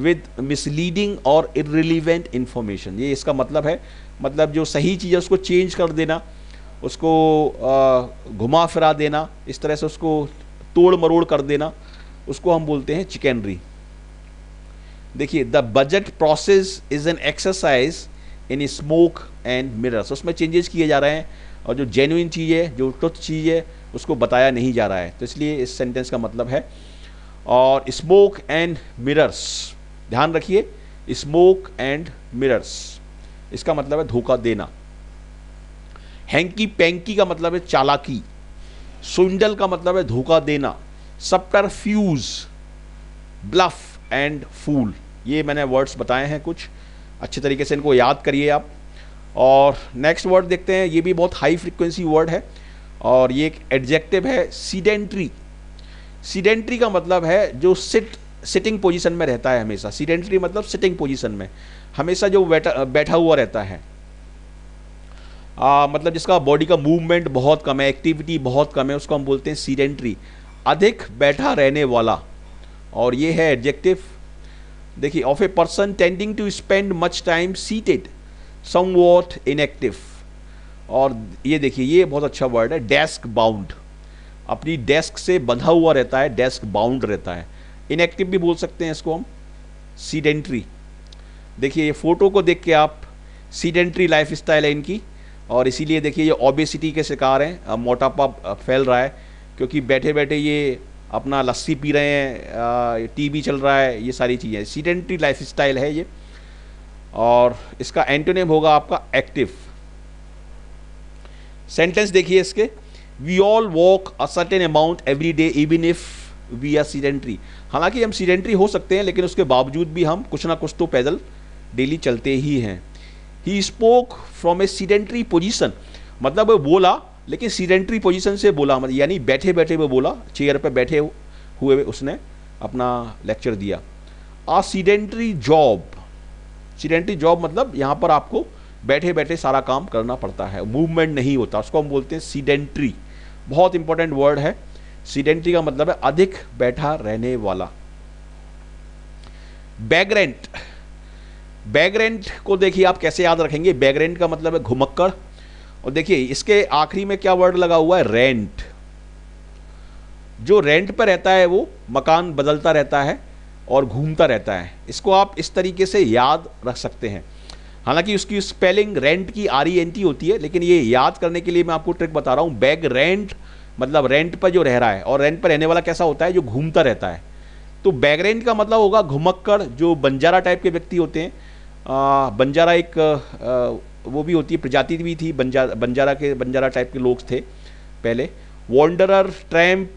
with misleading or irrelevant information ये इसका मतलब है मतलब जो सही चीज़ है उसको change कर देना उसको uh, घुमा फिरा देना इस तरह से उसको तोड़ मरोड़ कर देना उसको हम बोलते हैं चिकेनरी देखिए the budget process is an exercise in smoke and mirrors उसमें चेंजेस किए जा रहे हैं और जो जेन्यून चीज़ है जो टुच चीज़ है उसको बताया नहीं जा रहा है तो इसलिए इस सेंटेंस का मतलब है और स्मोक एंड मिरर्स ध्यान रखिए स्मोक एंड मिरर्स इसका मतलब है धोखा देना हैंकी पैंकी का मतलब है चालाकी सुंडल का मतलब है धोखा देना subterfuge bluff and fool ये मैंने वर्ड्स बताए हैं कुछ अच्छे तरीके से इनको याद करिए आप और नेक्स्ट वर्ड देखते हैं ये भी बहुत हाई फ्रिक्वेंसी वर्ड है और ये एक एडजेक्टिव है सीडेंट्री सीडेंट्री का मतलब है जो सिट सिटिंग पोजीशन में रहता है हमेशा सीडेंट्री मतलब सिटिंग पोजीशन में हमेशा जो बैठा बैठा हुआ रहता है आ, मतलब जिसका बॉडी का मूवमेंट बहुत कम है एक्टिविटी बहुत कम है उसको हम बोलते हैं सीडेंट्री अधिक बैठा रहने वाला और ये है एडजेक्टिव देखिए of a person tending to spend much time seated somewhat inactive और ये देखिए ये बहुत अच्छा वर्ड है डेस्क बाउंड अपनी डेस्क से बंधा हुआ रहता है डेस्क बाउंड रहता है इनएक्टिव भी बोल सकते हैं इसको हम सीडेंट्री देखिए ये फोटो को देख के आप सीडेंट्री लाइफ स्टाइल है इनकी और इसीलिए देखिए ये ओबेसिटी के शिकार हैं मोटापा फैल रहा है क्योंकि बैठे बैठे ये अपना लस्सी पी रहे हैं टीबी चल रहा है ये सारी चीज़ें सीडेंट्री लाइफ स्टाइल है ये और इसका एंटोनेम होगा आपका एक्टिव सेंटेंस देखिए इसके we all walk a certain amount every day even if we are sedentary हालांकि हम सीडेंट्री हो सकते हैं लेकिन उसके बावजूद भी हम कुछ ना कुछ तो पैदल डेली चलते ही हैं he spoke from a sedentary position मतलब बोला लेकिन सीडेंट्री पोजिशन से बोला मतलब यानी बैठे बैठे वो बोला चेयर पर बैठे हुए उसने अपना लेक्चर दिया a sedentary job sedentary job मतलब यहाँ पर आपको बैठे बैठे सारा काम करना पड़ता है मूवमेंट नहीं होता उसको हम बोलते हैं सीडेंट्री बहुत इंपॉर्टेंट वर्ड है सीडेंट्री का मतलब है अधिक बैठा रहने वाला बैगरेंट बैगरेंट को देखिए आप कैसे याद रखेंगे बैगरेंट का मतलब है घुमक्कड़ और देखिए इसके आखिरी में क्या वर्ड लगा हुआ है रेंट जो रेंट पर रहता है वो मकान बदलता रहता है और घूमता रहता है इसको आप इस तरीके से याद रख सकते हैं हालांकि उसकी स्पेलिंग रेंट की आर ई एन टी होती है लेकिन ये याद करने के लिए मैं आपको ट्रिक बता रहा हूँ बैग रेंट मतलब रेंट पर जो रह रहा है और रेंट पर रहने वाला कैसा होता है जो घूमता रहता है तो बैग रेंट का मतलब होगा घुमक्कड़ जो बंजारा टाइप के व्यक्ति होते हैं आ, बंजारा एक आ, वो भी होती है प्रजाति भी थी बंजा बंजारा के बंजारा टाइप के लोग थे पहले वॉन्डरर ट्रैम्प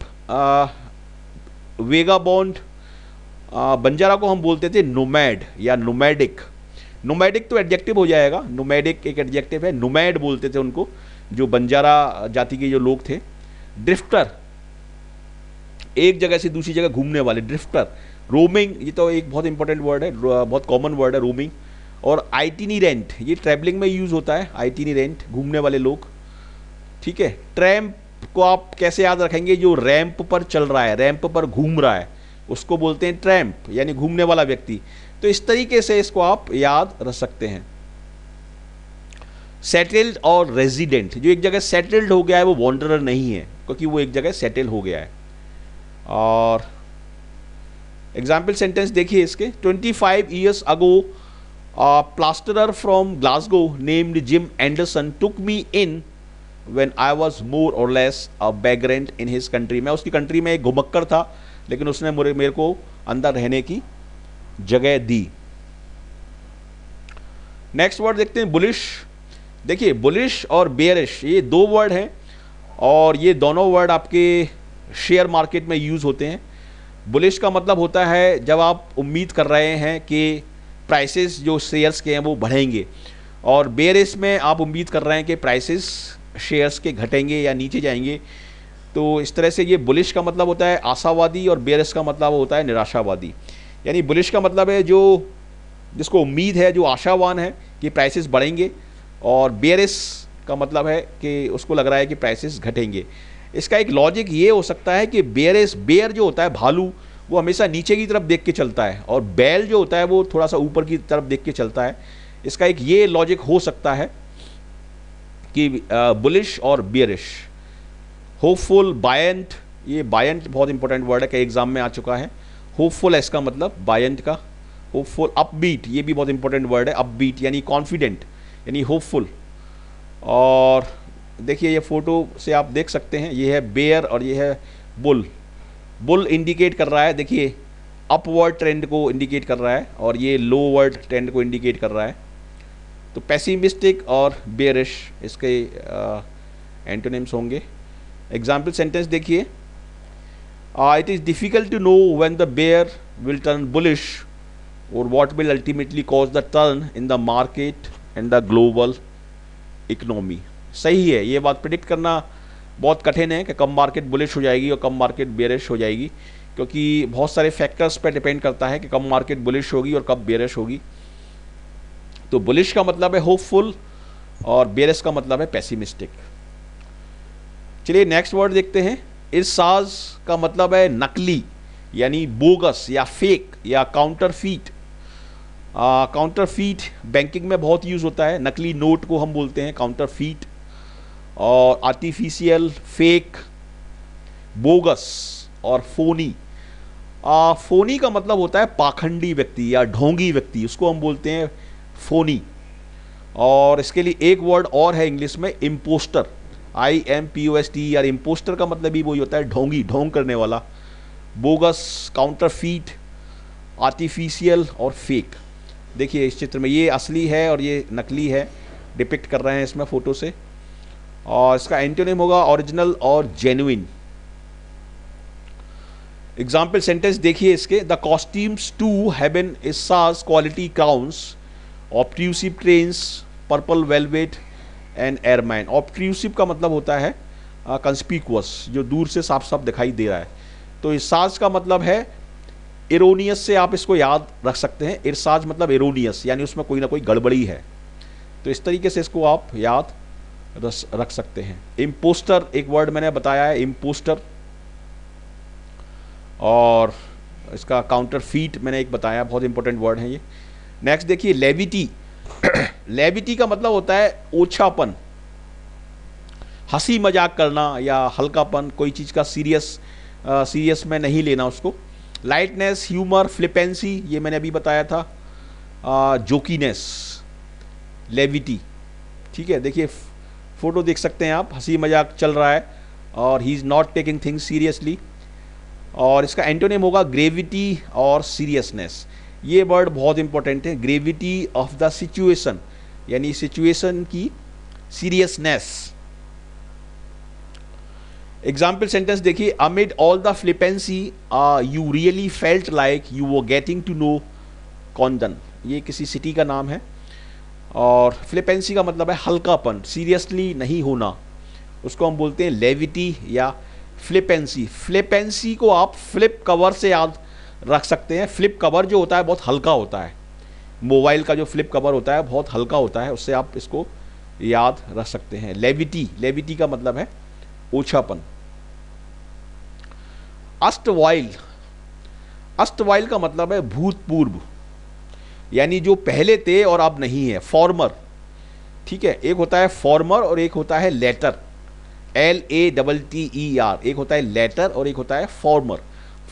वेगा बॉन्ड बंजारा को हम बोलते थे नोमैड या नोमैडिक नोमैडिक तो एडजेक्टिव हो जाएगा नोमैडिक एक एडजेक्टिव है नोमैड बोलते थे उनको जो बंजारा जाति के जो लोग थे ड्रिफ्टर एक जगह से दूसरी जगह घूमने वाले ड्रिफ्टर रोमिंग ये तो एक बहुत इंपॉर्टेंट वर्ड है बहुत कॉमन वर्ड है रोमिंग और आईटीनी रेंट ये ट्रैवलिंग में यूज़ होता है आईटीनी रेंट घूमने वाले लोग ठीक है ट्रैम्प को आप कैसे याद रखेंगे जो रैंप पर चल रहा है रैंप पर घूम रहा है उसको बोलते हैं ट्रैम्प यानी घूमने वाला व्यक्ति तो इस तरीके से इसको आप याद रख सकते हैं सेटल्ड और रेजिडेंट जो एक जगह सेटल्ड हो गया है वो वॉन्डरर नहीं है क्योंकि वो एक जगह सेटल हो गया है और एग्जाम्पल सेंटेंस देखिए इसके 25 five years ago A plasterer from Glasgow named Jim Anderson took me in when I was more or less a vagrant in his country. मैं उसकी कंट्री में एक घुमक्कर था लेकिन उसने मुझे मेरे को अंदर रहने की जगह दी नेक्स्ट वर्ड देखते हैं बुलिश देखिए बुलिश और बेयरिश ये दो वर्ड हैं और ये दोनों वर्ड आपके शेयर मार्केट में यूज़ होते हैं बुलिश का मतलब होता है जब आप उम्मीद कर रहे हैं कि प्राइसेस जो शेयर्स के हैं वो बढ़ेंगे और बेरिस में आप उम्मीद कर रहे हैं कि प्राइसेस शेयर्स के घटेंगे या नीचे जाएंगे तो इस तरह से ये बुलिश का मतलब होता है आशावादी और बेरिस का मतलब होता है निराशावादी यानी बुलिश का मतलब है जो जिसको उम्मीद है जो आशावान है कि प्राइसेस बढ़ेंगे और बेरिस का मतलब है कि उसको लग रहा है कि प्राइसेस घटेंगे इसका एक लॉजिक ये हो सकता है कि बेरिस बेयर जो होता है भालू वो हमेशा नीचे की तरफ देख के चलता है और बैल जो होता है वो थोड़ा सा ऊपर की तरफ देख के चलता है इसका एक ये लॉजिक हो सकता है कि बुलिश और बियरिश होपफुल बायंट ये बायंट बहुत इंपॉर्टेंट वर्ड है कि एग्जाम में आ चुका है होपफुल है इसका मतलब बायंट का होपफुल अपबीट ये भी बहुत इंपॉर्टेंट वर्ड है अपबीट यानी कॉन्फिडेंट यानी होपफुल और देखिए ये फ़ोटो से आप देख सकते हैं ये है बेयर और ये है बुल बुल इंडिकेट कर रहा है देखिए अपवर्ड ट्रेंड को इंडिकेट कर रहा है और ये लोअर्ड ट्रेंड को इंडिकेट कर रहा है तो पैसिमिस्टिक और बेरिश इसके एंटोनिम्स uh, होंगे एग्जाम्पल सेंटेंस देखिए it is difficult to know when the bear will turn bullish और what will ultimately cause the turn in the market and the global economy सही है ये बात प्रिडिक्ट करना बहुत कठिन है कि कम मार्केट बुलिश हो जाएगी और कम मार्केट बेरिश हो जाएगी क्योंकि बहुत सारे फैक्टर्स पर डिपेंड करता है कि कम मार्केट बुलिश होगी और कब बेरिश होगी तो बुलिश का मतलब है होपफुल और बेरिश का मतलब है पैसिमिस्टिक चलिए नेक्स्ट वर्ड देखते हैं इस साज का मतलब है नकली यानी बोगस या फेक या counterfeit counterfeit banking में बहुत यूज़ होता है नकली नोट को हम बोलते हैं काउंटर फीट और आर्टिफिशियल फेक बोगस और फोनी आ, फोनी का मतलब होता है पाखंडी व्यक्ति या ढोंगी व्यक्ति उसको हम बोलते हैं फोनी और इसके लिए एक वर्ड और है इंग्लिश में impostor I M P O S T यार इम्पोस्टर का मतलब ही वही होता है ढोंगी ढोंग करने वाला बोगस काउंटर फीट आर्टिफिशियल और फेक देखिए इस चित्र में ये असली है और ये नकली है डिपिक्ट कर रहे हैं इसमें फ़ोटो से और इसका एंटोनिम होगा ओरिजिनल और जेन्युइन एग्जाम्पल सेंटेंस देखिए इसके द कॉस्ट्यूम्स टू हैबन इसाज quality crowns obtrusive trains purple velvet and ermine obtrusive का मतलब होता है कंस्पिकुअस uh, जो दूर से साफ साफ दिखाई दे रहा है तो इसाज का मतलब है एरोनियस से आप इसको याद रख सकते हैं इरसाज मतलब एरोनियस यानी उसमें कोई ना कोई गड़बड़ी है तो इस तरीके से इसको आप याद रख सकते हैं इम्पोस्टर एक वर्ड मैंने बताया है इम्पोस्टर और इसका काउंटर फीट मैंने एक बताया बहुत इंपॉर्टेंट वर्ड है ये नेक्स्ट देखिए लेविटी लेविटी का मतलब होता है ओछापन हंसी मजाक करना या हल्कापन कोई चीज़ का सीरियस सीरियस में नहीं लेना उसको लाइटनेस ह्यूमर फ्लिपेंसी ये मैंने अभी बताया था जोकीनेस लेविटी ठीक है देखिए फ़ोटो देख सकते हैं आप हंसी मजाक चल रहा है और he is not taking things seriously और इसका एंटोनिम होगा ग्रेविटी और सीरियसनेस ये वर्ड बहुत इंपॉर्टेंट है ग्रेविटी ऑफ द सिचुएशन यानी सिचुएशन की सीरियसनेस एग्जाम्पल सेंटेंस देखिए amid all the flippancy you really felt like you were getting to know Condon ये किसी सिटी का नाम है और फ्लिपेंसी का मतलब है हल्कापन सीरियसली नहीं होना उसको हम बोलते हैं लेविटी या फ्लिपेंसी फ्लिपेंसी को आप फ्लिप कवर से याद रख सकते हैं फ्लिप कवर जो होता है बहुत हल्का होता है मोबाइल का जो फ्लिप कवर होता है बहुत हल्का होता है उससे आप इसको याद रख सकते हैं लेविटी लेविटी का मतलब है ओछापन अस्टवाइल अस्टवाइल का मतलब है भूतपूर्व यानी जो पहले थे और अब नहीं है फॉर्मर ठीक है एक होता है फॉर्मर और एक होता है letter L A double T E R एक होता है लेटर और एक होता है फॉर्मर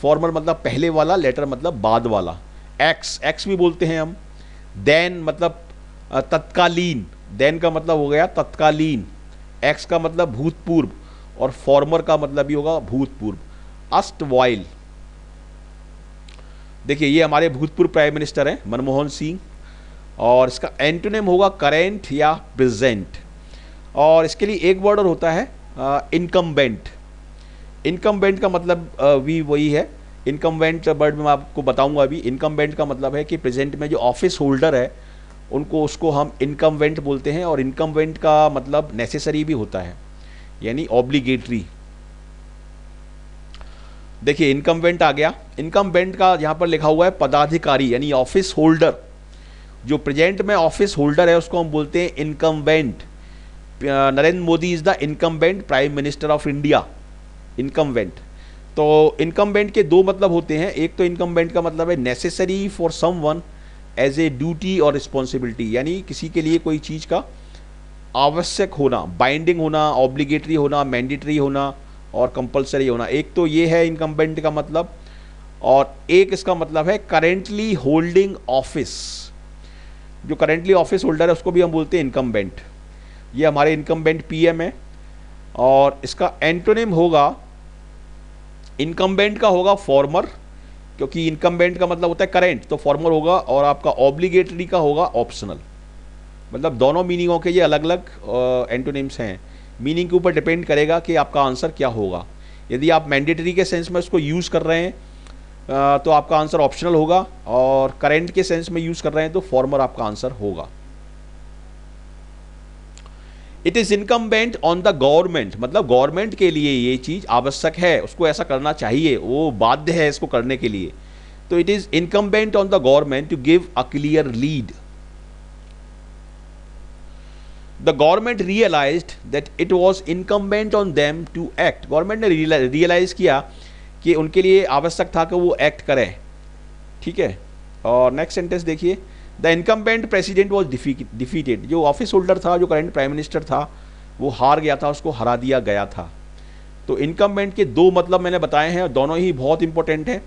फॉर्मर मतलब पहले वाला लेटर मतलब बाद वाला एक्स एक्स भी बोलते हैं हम देन मतलब तत्कालीन देन का मतलब हो गया तत्कालीन एक्स का मतलब भूतपूर्व और फॉर्मर का मतलब भी होगा भूतपूर्व अस्ट वाइल देखिए ये हमारे भूतपूर्व प्राइम मिनिस्टर हैं मनमोहन सिंह और इसका एंटोनेम होगा करेंट या प्रेजेंट और इसके लिए एक वर्ड और होता है इनकम्बेंट इनकम्बेंट का मतलब वी वही है इनकम्बेंट वर्ड में मैं आपको बताऊंगा अभी इनकम्बेंट का मतलब है कि प्रेजेंट में जो ऑफिस होल्डर है उनको उसको हम इनकम्बेंट बोलते हैं और इनकम्बेंट का मतलब नेसेसरी भी होता है यानी ऑब्लीगेटरी देखिए इनकम वेंट आ गया इनकम वेंट का यहाँ पर लिखा हुआ है पदाधिकारी यानी ऑफिस होल्डर जो प्रेजेंट में ऑफिस होल्डर है उसको हम बोलते हैं incumbent Narendra Modi is the incumbent prime minister of India incumbent तो इनकम वेंट के दो मतलब होते हैं एक तो इनकम वेंट का मतलब है necessary for some one as a duty और रिस्पॉन्सिबिलिटी यानी किसी के लिए कोई चीज़ का आवश्यक होना बाइंडिंग होना ऑब्लिगेटरी होना मैंडेटरी होना और कंपलसरी होना एक तो ये है इनकम्बेंट का मतलब और एक इसका मतलब है करेंटली होल्डिंग ऑफिस जो करेंटली ऑफिस होल्डर है उसको भी हम बोलते हैं इनकम्बेंट ये हमारे इनकम्बेंट पीएम है और इसका एंटोनिम होगा इनकम्बेंट का होगा फॉर्मर क्योंकि इनकम्बेंट का मतलब होता है करेंट तो फॉर्मर होगा और आपका ऑब्लिगेटरी का होगा ऑप्शनल मतलब दोनों मीनिंगों के ये अलग अलग एंटोनिम्स हैं मीनिंग के ऊपर डिपेंड करेगा कि आपका आंसर क्या होगा यदि आप मैंडेटरी के सेंस में उसको यूज़ तो कर रहे हैं तो आपका आंसर ऑप्शनल होगा और करेंट के सेंस में यूज़ कर रहे हैं तो फॉर्मर आपका आंसर होगा it is incumbent on the government मतलब गवर्नमेंट के लिए ये चीज़ आवश्यक है उसको ऐसा करना चाहिए वो बाध्य है इसको करने के लिए तो it is incumbent on the government to give a clear lead the government realise that it was incumbent on them to act government ने रियलाइज किया कि उनके लिए आवश्यक था कि वो एक्ट करें ठीक है और नेक्स्ट सेंटेंस देखिए the incumbent president was defeated जो ऑफिस होल्डर था जो करेंट प्राइम मिनिस्टर था वो हार गया था उसको हरा दिया गया था तो इनकम्बेंट के दो मतलब मैंने बताए हैं दोनों ही बहुत इंपॉर्टेंट हैं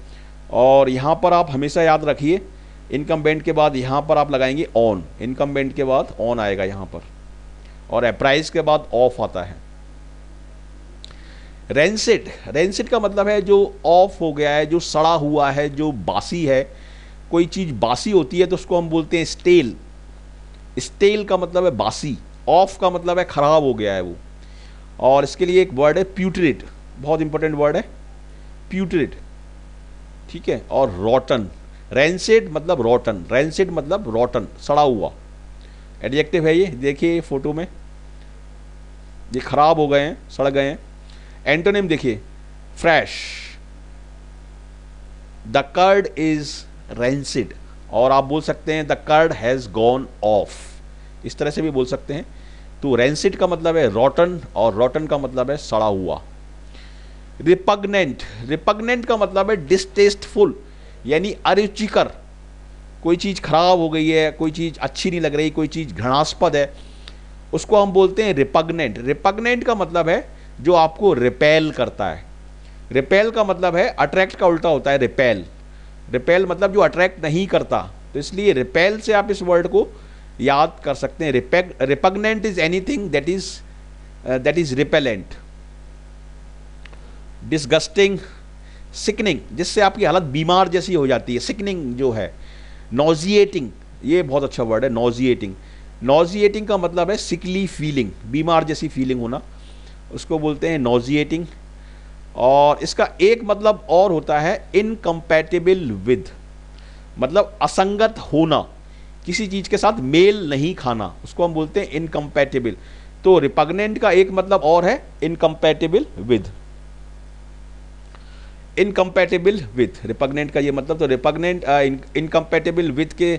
और यहाँ पर आप हमेशा याद रखिए इनकम्बेंट के बाद यहाँ पर आप लगाएंगे ऑन इनकम्बेंट के बाद ऑन आएगा यहाँ पर और अप्राइज के बाद ऑफ आता है रेंसिड रेंसिड का मतलब है जो ऑफ हो गया है जो सड़ा हुआ है जो बासी है कोई चीज़ बासी होती है तो उसको हम बोलते हैं स्टेल स्टेल का मतलब है बासी ऑफ का मतलब है ख़राब हो गया है वो और इसके लिए एक वर्ड है प्यूटरेट बहुत इंपॉर्टेंट वर्ड है प्यूटरेट ठीक है और रॉटन रेंसेड मतलब रॉटन रेंसेड मतलब रॉटन सड़ा हुआ एडजेक्टिव है ये देखिए फोटो में ये खराब हो गए हैं सड़ गए हैं एंटोनिम देखिए fresh the curd is rancid और आप बोल सकते हैं the curd has gone off इस तरह से भी बोल सकते हैं तो रेंसिड का मतलब है रॉटन और रॉटन का मतलब है सड़ा हुआ रिपग्नेंट रिपग्नेंट का मतलब है डिस्टेस्टफुल यानी अरुचिकर कोई चीज़ ख़राब हो गई है कोई चीज़ अच्छी नहीं लग रही कोई चीज़ घृणास्पद है उसको हम बोलते हैं रिपग्नेंट रिपग्नेंट का मतलब है जो आपको रिपेल करता है रिपेल का मतलब है अट्रैक्ट का उल्टा होता है रिपेल रिपेल मतलब जो अट्रैक्ट नहीं करता तो इसलिए रिपेल से आप इस वर्ड को याद कर सकते हैं रिपेग repugnant is anything that is that is repellent disgusting sickening जिससे आपकी हालत बीमार जैसी हो जाती है सिकनिंग जो है नोजिएटिंग ये बहुत अच्छा वर्ड है नोजिएटिंग नोजिएटिंग का मतलब है सिकली फीलिंग बीमार जैसी फीलिंग होना उसको बोलते हैं नोजिएटिंग और इसका एक मतलब और होता है इनकम्पैटिबल विद मतलब असंगत होना किसी चीज़ के साथ मेल नहीं खाना उसको हम बोलते हैं इनकम्पैटिबल तो रिपग्नेंट का एक मतलब और है incompatible with incompatible with repugnant का ये मतलब तो रिपग्नेंट इनकम्पैटिबल विथ के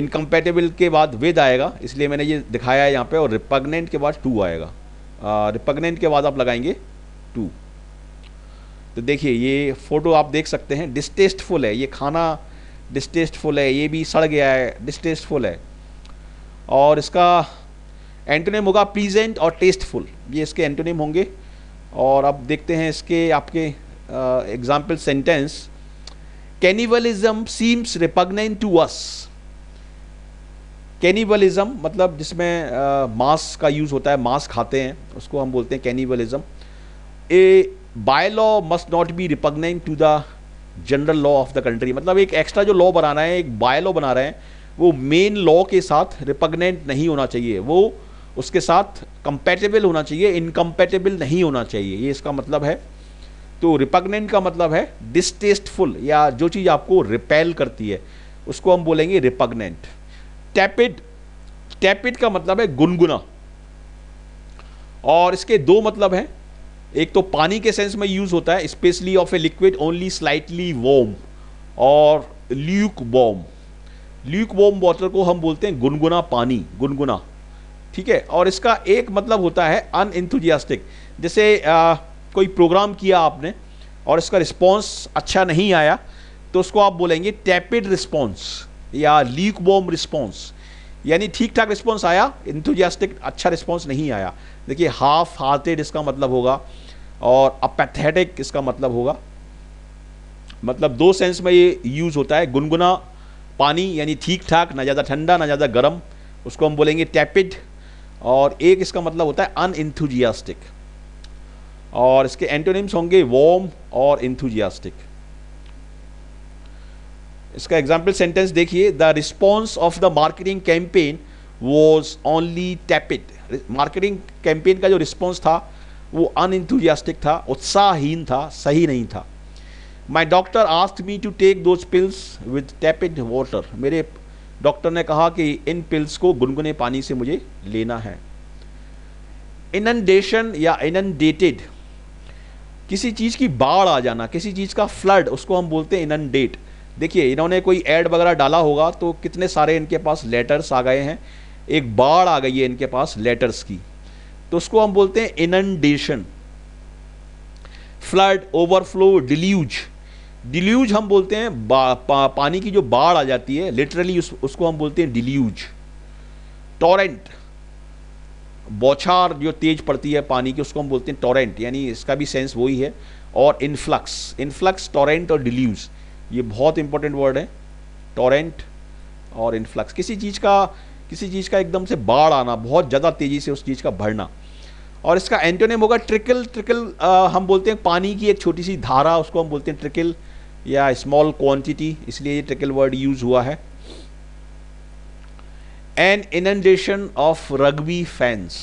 इनकम्पैटिबल के बाद विद आएगा इसलिए मैंने ये दिखाया है यहाँ पे और रिपग्नेंट के बाद टू आएगा रिपग्नेंट uh, के बाद आप लगाएंगे टू तो देखिए ये फ़ोटो आप देख सकते हैं डिस्टेस्टफुल है ये खाना डिस्टेस्टफुल है ये भी सड़ गया है डिस्टेस्टफुल है और इसका एंटोनेम होगा प्लीजेंट और टेस्टफुल ये इसके एंटोनेम होंगे और अब देखते हैं इसके आपके uh, example sentence cannibalism seems repugnant to us cannibalism मतलब जिसमें uh, मांस का यूज़ होता है मांस खाते हैं उसको हम बोलते हैं cannibalism a by law must not be repugnant to the general law of the country मतलब एक एक्स्ट्रा जो लॉ बना रहे हैं एक बाय लॉ बना रहे हैं वो मेन लॉ के साथ रिपग्नेंट नहीं होना चाहिए वो उसके साथ कंपेटेबल होना चाहिए इनकम्पेटेबल नहीं होना चाहिए ये इसका मतलब है तो रिपग्नेंट का मतलब है डिस्टेस्टफुल या जो चीज़ आपको रिपेल करती है उसको हम बोलेंगे रिपग्नेंट टैपिड टैपिड का मतलब है गुनगुना और इसके दो मतलब हैं एक तो पानी के सेंस में यूज़ होता है specially of a liquid only slightly warm और lukewarm lukewarm water को हम बोलते हैं गुनगुना पानी गुनगुना ठीक है और इसका एक मतलब होता है अन जैसे आ, कोई प्रोग्राम किया आपने और इसका रिस्पॉन्स अच्छा नहीं आया तो उसको आप बोलेंगे टैपिड रिस्पॉन्स या लीक बॉम रिस्पॉन्स यानी ठीक ठाक रिस्पॉन्स आया इंथुजियास्टिक अच्छा रिस्पॉन्स नहीं आया देखिए हाफ हार्टेड इसका मतलब होगा और अपैथेटिक इसका मतलब होगा मतलब दो सेंस में ये यूज़ होता है गुनगुना पानी यानी ठीक ठाक ना ज़्यादा ठंडा ना ज़्यादा गर्म उसको हम बोलेंगे टैपिड और एक इसका मतलब होता है अनइंथुजियास्टिक और इसके एंटोनिम्स होंगे वॉम और इंथुजियास्टिक इसका एग्जाम्पल सेंटेंस देखिए the response of the marketing campaign was only tepid marketing campaign का जो रिस्पॉन्स था वो अनइंथुजियास्टिक था उत्साहहीन था सही नहीं था my doctor asked me to take those pills with tepid water मेरे डॉक्टर ने कहा कि इन पिल्स को गुनगुने पानी से मुझे लेना है इनडेशन या इनंडेटेड किसी चीज़ की बाढ़ आ जाना किसी चीज़ का फ्लड उसको हम बोलते हैं डेट देखिए इन्होंने कोई ऐड वगैरह डाला होगा तो कितने सारे इनके पास लेटर्स आ गए हैं एक बाढ़ आ गई है इनके पास लेटर्स की तो उसको हम बोलते हैं inundation flood overflow deluge deluge हम बोलते हैं पा, पानी की जो बाढ़ आ जाती है लिटरली उस, उसको हम बोलते हैं डिल्यूज टॉरेंट बौछार जो तेज पड़ती है पानी की उसको हम बोलते हैं टोरेंट यानी इसका भी सेंस वही है और इनफ्लक्स इनफ्लक्स टोरेंट और डिल्यूज ये बहुत इंपॉर्टेंट वर्ड है टोरेंट और इनफ्लक्स किसी चीज़ का किसी चीज़ का एकदम से बाढ़ आना बहुत ज़्यादा तेज़ी से उस चीज़ का भरना और इसका एंटोनेम होगा ट्रिकल ट्रिकल हम बोलते हैं पानी की एक छोटी सी धारा उसको हम बोलते हैं ट्रिकल या स्मॉल क्वांटिटी इसलिए ये ट्रिकल वर्ड यूज़ हुआ है an inundation of rugby fans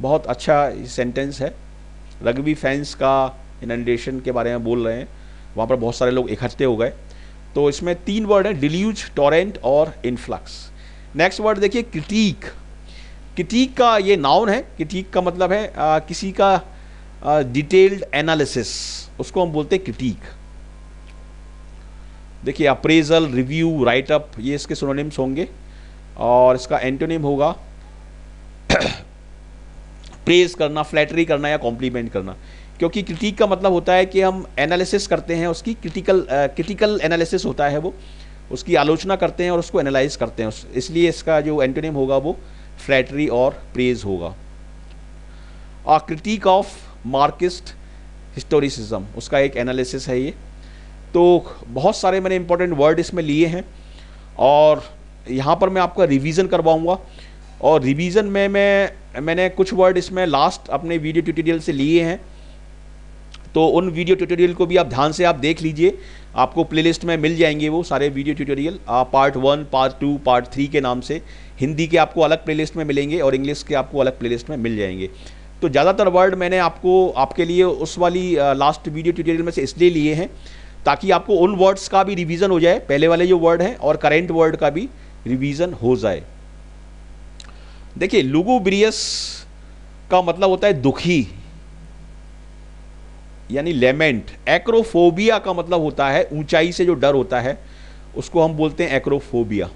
बहुत अच्छा सेंटेंस है रग्बी फैंस का इनंडेशन के बारे में बोल रहे हैं वहाँ पर बहुत सारे लोग इकट्ठे हो गए तो इसमें तीन वर्ड हैं डिल्यूज टोरेंट और इनफ्लक्स नेक्स्ट वर्ड देखिए क्रिटीक क्रिटीक का ये नाउन है क्रिटीक का मतलब है आ, किसी का डिटेल्ड एनालिसिस उसको हम बोलते हैं क्रिटीक देखिए अप्रेजल रिव्यू राइटअप ये इसके सोनोनिम्स होंगे और इसका एंटोनिम होगा प्रेज करना फ्लैटरी करना या कॉम्प्लीमेंट करना क्योंकि क्रिटिक का मतलब होता है कि हम एनालिसिस करते हैं उसकी क्रिटिकल क्रिटिकल एनालिसिस होता है वो उसकी आलोचना करते हैं और उसको एनालाइज करते हैं इसलिए इसका जो एंटोनिम होगा वो फ्लैटरी और प्रेज होगा और क्रिटिक ऑफ मार्किस्ट हिस्टोरिसिज्म उसका एक एनालिसिस है ये तो बहुत सारे मैंने इंपॉर्टेंट वर्ड इसमें लिए हैं और यहाँ पर मैं आपका रिवीजन करवाऊँगा और रिवीजन में मैं मैंने कुछ वर्ड इसमें लास्ट अपने वीडियो ट्यूटोरियल से लिए हैं तो उन वीडियो ट्यूटोरियल को भी आप ध्यान से आप देख लीजिए आपको प्लेलिस्ट में मिल जाएंगे वो सारे video tutorial part one part two part three के नाम से हिंदी के आपको अलग प्लेलिस्ट में मिलेंगे और इंग्लिश के आपको अलग प्लेलिस्ट में मिल जाएंगे तो ज़्यादातर वर्ड मैंने आपको आपके लिए उस वाली लास्ट वीडियो ट्यूटोरियल में से इसलिए लिए हैं ताकि आपको उन वर्ड्स का भी रिवीजन हो जाए पहले वाले जो वर्ड हैं और करेंट वर्ड का भी रिवीजन हो जाए देखिए लुगुब्रियस का मतलब होता है दुखी यानी लेमेंट एक्रोफोबिया का मतलब होता है ऊंचाई से जो डर होता है उसको हम बोलते हैं एक्रोफोबिया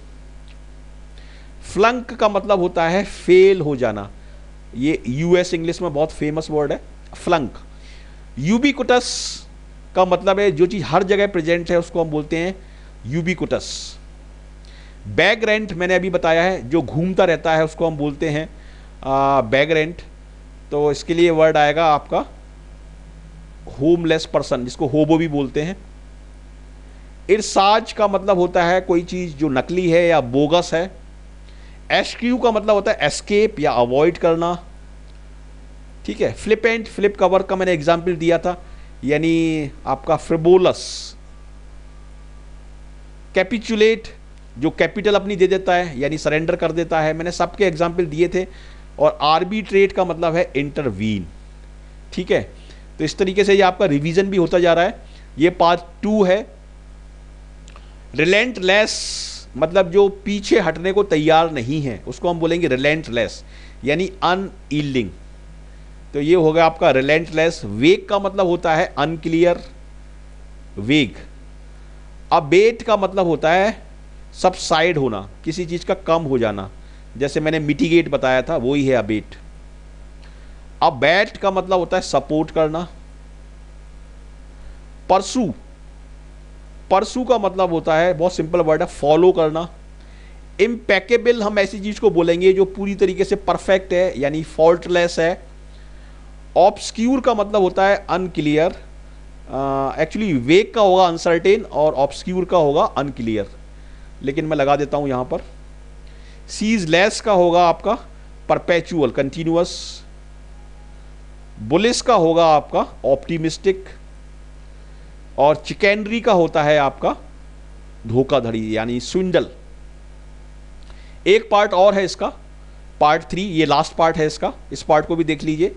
फ्लंक का मतलब होता है फेल हो जाना ये यूएस इंग्लिश में बहुत फेमस वर्ड है फ्लंक यूबिकुटस का मतलब है जो चीज़ हर जगह प्रेजेंट है उसको हम बोलते हैं यूबिकुटस बैग रेंट मैंने अभी बताया है जो घूमता रहता है उसको हम बोलते हैं बैग रेंट तो इसके लिए वर्ड आएगा आपका होमलेस पर्सन जिसको होबो भी बोलते हैं इरसाज का मतलब होता है कोई चीज़ जो नकली है या बोगस है एसक्यू का मतलब होता है एस्केप या अवॉइड करना ठीक है फ्लिपेंट फ्लिप कवर का मैंने एग्जाम्पल दिया था यानी आपका फ्रिबोलस कैपिचुलेट जो कैपिटल अपनी दे देता है यानी सरेंडर कर देता है मैंने सबके एग्जाम्पल दिए थे और आर्बिट्रेट का मतलब है इंटरवीन ठीक है तो इस तरीके से ये आपका रिवीजन भी होता जा रहा है ये पार्ट टू है रिलेंट मतलब जो पीछे हटने को तैयार नहीं है उसको हम बोलेंगे रिलेंटलेस यानी अनईल्डिंग तो ये गया आपका रिलेंटलेस वेग का मतलब होता है अनक्लियर वेग अबेट का मतलब होता है सबसाइड होना किसी चीज़ का कम हो जाना जैसे मैंने मिटिगेट बताया था वो ही है अबेट अब बैट का मतलब होता है सपोर्ट करना परसू परसू का मतलब होता है बहुत सिंपल वर्ड है फॉलो करना इम्पैकेबल हम ऐसी चीज़ को बोलेंगे जो पूरी तरीके से परफेक्ट है यानी फॉल्टलेस है ऑब्सक्यूर का मतलब होता है अनक्लियर एक्चुअली वेक का होगा अनसर्टेन और ऑब्सक्यूर का होगा अनक्लियर लेकिन मैं लगा देता हूं यहां पर सीज लेस का होगा आपका परपेचुअल कंटिन्यूस बुलिस का होगा आपका ऑप्टिमिस्टिक और चिकेनरी का होता है आपका धोखाधड़ी यानी स्विंडल एक पार्ट और है इसका पार्ट थ्री ये लास्ट पार्ट है इसका इस पार्ट को भी देख लीजिए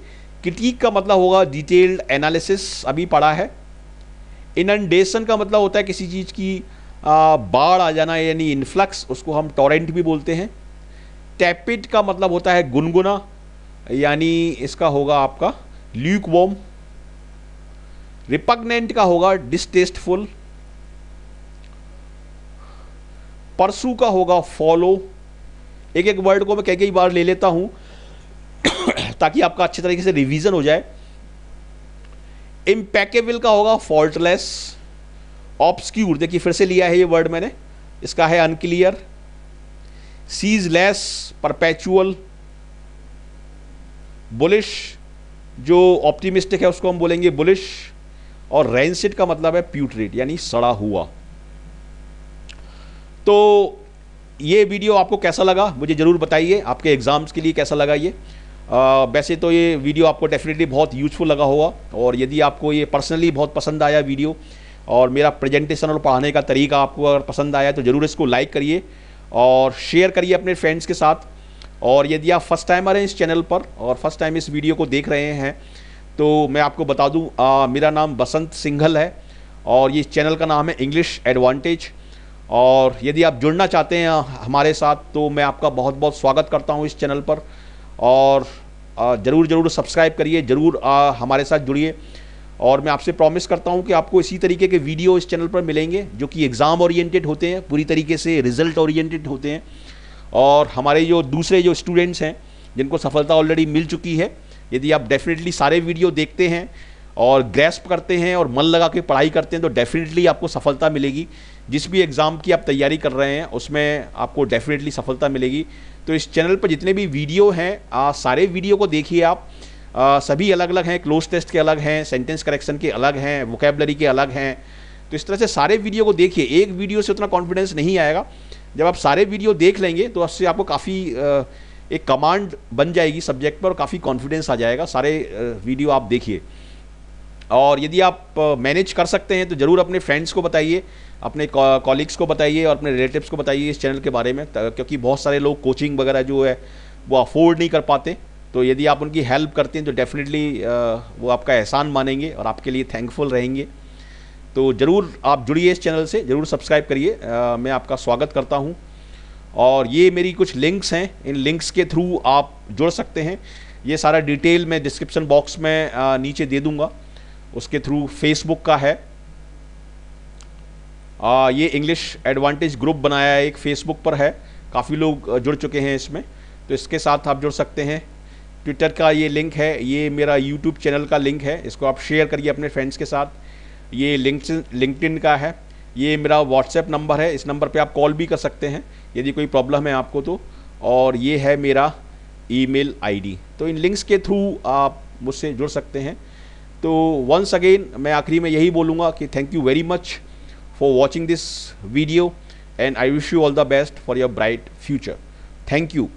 क्रिटिक का मतलब होगा डिटेल्ड एनालिसिस अभी पढ़ा है इनडेशन का मतलब होता है किसी चीज़ की बाढ़ आ जाना यानी इन्फ्लक्स उसको हम टोरेंट भी बोलते हैं टैपिड का मतलब होता है गुनगुना यानी इसका होगा आपका ल्यूक वोम रिपग्नेंट का होगा डिस्टेस्टफुल परसू का होगा फॉलो एक एक वर्ड को मैं कई कई बार ले लेता हूं ताकि आपका अच्छे तरीके से रिवीजन हो जाए इम्पैकेबल का होगा फॉल्टलेस ऑब्सक्यूर देखिए फिर से लिया है ये वर्ड मैंने इसका है unclear ceaseless perpetual bullish जो ऑप्टिमिस्टिक है उसको हम बोलेंगे बुलिश और रेंसिड का मतलब है प्यूट्रेट यानी सड़ा हुआ तो ये वीडियो आपको कैसा लगा मुझे ज़रूर बताइए आपके एग्ज़ाम्स के लिए कैसा लगा ये आ, वैसे तो ये वीडियो आपको डेफिनेटली बहुत यूज़फुल लगा होगा और यदि आपको ये पर्सनली बहुत पसंद आया वीडियो और मेरा प्रेजेंटेशन और पढ़ाने का तरीका आपको अगर पसंद आया तो ज़रूर इसको लाइक करिए और शेयर करिए अपने फ्रेंड्स के साथ और यदि आप फर्स्ट टाइमर हैं इस चैनल पर और फर्स्ट टाइम इस वीडियो को देख रहे हैं तो मैं आपको बता दूँ मेरा नाम बसंत सिंघल है और ये चैनल का नाम है इंग्लिश एडवांटेज और यदि आप जुड़ना चाहते हैं हमारे साथ तो मैं आपका बहुत बहुत स्वागत करता हूँ इस चैनल पर और ज़रूर ज़रूर सब्सक्राइब करिए ज़रूर हमारे साथ जुड़िए और मैं आपसे प्रॉमिस करता हूँ कि आपको इसी तरीके के वीडियो इस चैनल पर मिलेंगे जो कि एग्ज़ाम ओरिएंटेड होते हैं पूरी तरीके से रिजल्ट ओरिएंटेड होते हैं और हमारे जो दूसरे जो स्टूडेंट्स हैं जिनको सफलता ऑलरेडी मिल चुकी है यदि आप डेफिनेटली सारे वीडियो देखते हैं और ग्रेस्प करते हैं और मन लगा के पढ़ाई करते हैं तो डेफिनेटली आपको सफलता मिलेगी जिस भी एग्ज़ाम की आप तैयारी कर रहे हैं उसमें आपको डेफिनेटली सफलता मिलेगी तो इस चैनल पर जितने भी वीडियो हैं सारे वीडियो को देखिए आप आ, सभी अलग अलग हैं क्लोज टेस्ट के अलग हैं सेंटेंस करेक्शन के अलग हैं वोकेबलरी के अलग हैं तो इस तरह से सारे वीडियो को देखिए एक वीडियो से उतना कॉन्फिडेंस नहीं आएगा जब आप सारे वीडियो देख लेंगे तो उससे आपको काफ़ी एक कमांड बन जाएगी सब्जेक्ट पर काफ़ी कॉन्फिडेंस आ जाएगा सारे वीडियो आप देखिए और यदि आप मैनेज कर सकते हैं तो ज़रूर अपने फ्रेंड्स को बताइए अपने कॉलिग्स को बताइए और अपने रिलेटिव्स को बताइए इस चैनल के बारे में क्योंकि बहुत सारे लोग कोचिंग वगैरह जो है वो अफोर्ड नहीं कर पाते तो यदि आप उनकी हेल्प करते हैं तो डेफिनेटली वो आपका एहसान मानेंगे और आपके लिए थैंकफुल रहेंगे तो ज़रूर आप जुड़िए इस चैनल से ज़रूर सब्सक्राइब करिए मैं आपका स्वागत करता हूँ और ये मेरी कुछ लिंक्स हैं इन लिंक्स के थ्रू आप जुड़ सकते हैं ये सारा डिटेल मैं डिस्क्रिप्शन बॉक्स में आ, नीचे दे दूँगा उसके थ्रू फेसबुक का है आ, ये इंग्लिश एडवांटेज ग्रुप बनाया है एक फेसबुक पर है काफ़ी लोग जुड़ चुके हैं इसमें तो इसके साथ आप जुड़ सकते हैं ट्विटर का ये लिंक है ये मेरा यूट्यूब चैनल का लिंक है इसको आप शेयर करिए अपने फ्रेंड्स के साथ ये लिंक लिंकड का है ये मेरा व्हाट्सएप नंबर है इस नंबर पे आप कॉल भी कर सकते हैं यदि कोई प्रॉब्लम है आपको तो और ये है मेरा ईमेल आईडी तो इन लिंक्स के थ्रू आप मुझसे जुड़ सकते हैं तो वंस अगेन मैं आखिरी में यही बोलूँगा कि thank you very much for watching this video and I wish you all the best for your bright future thank you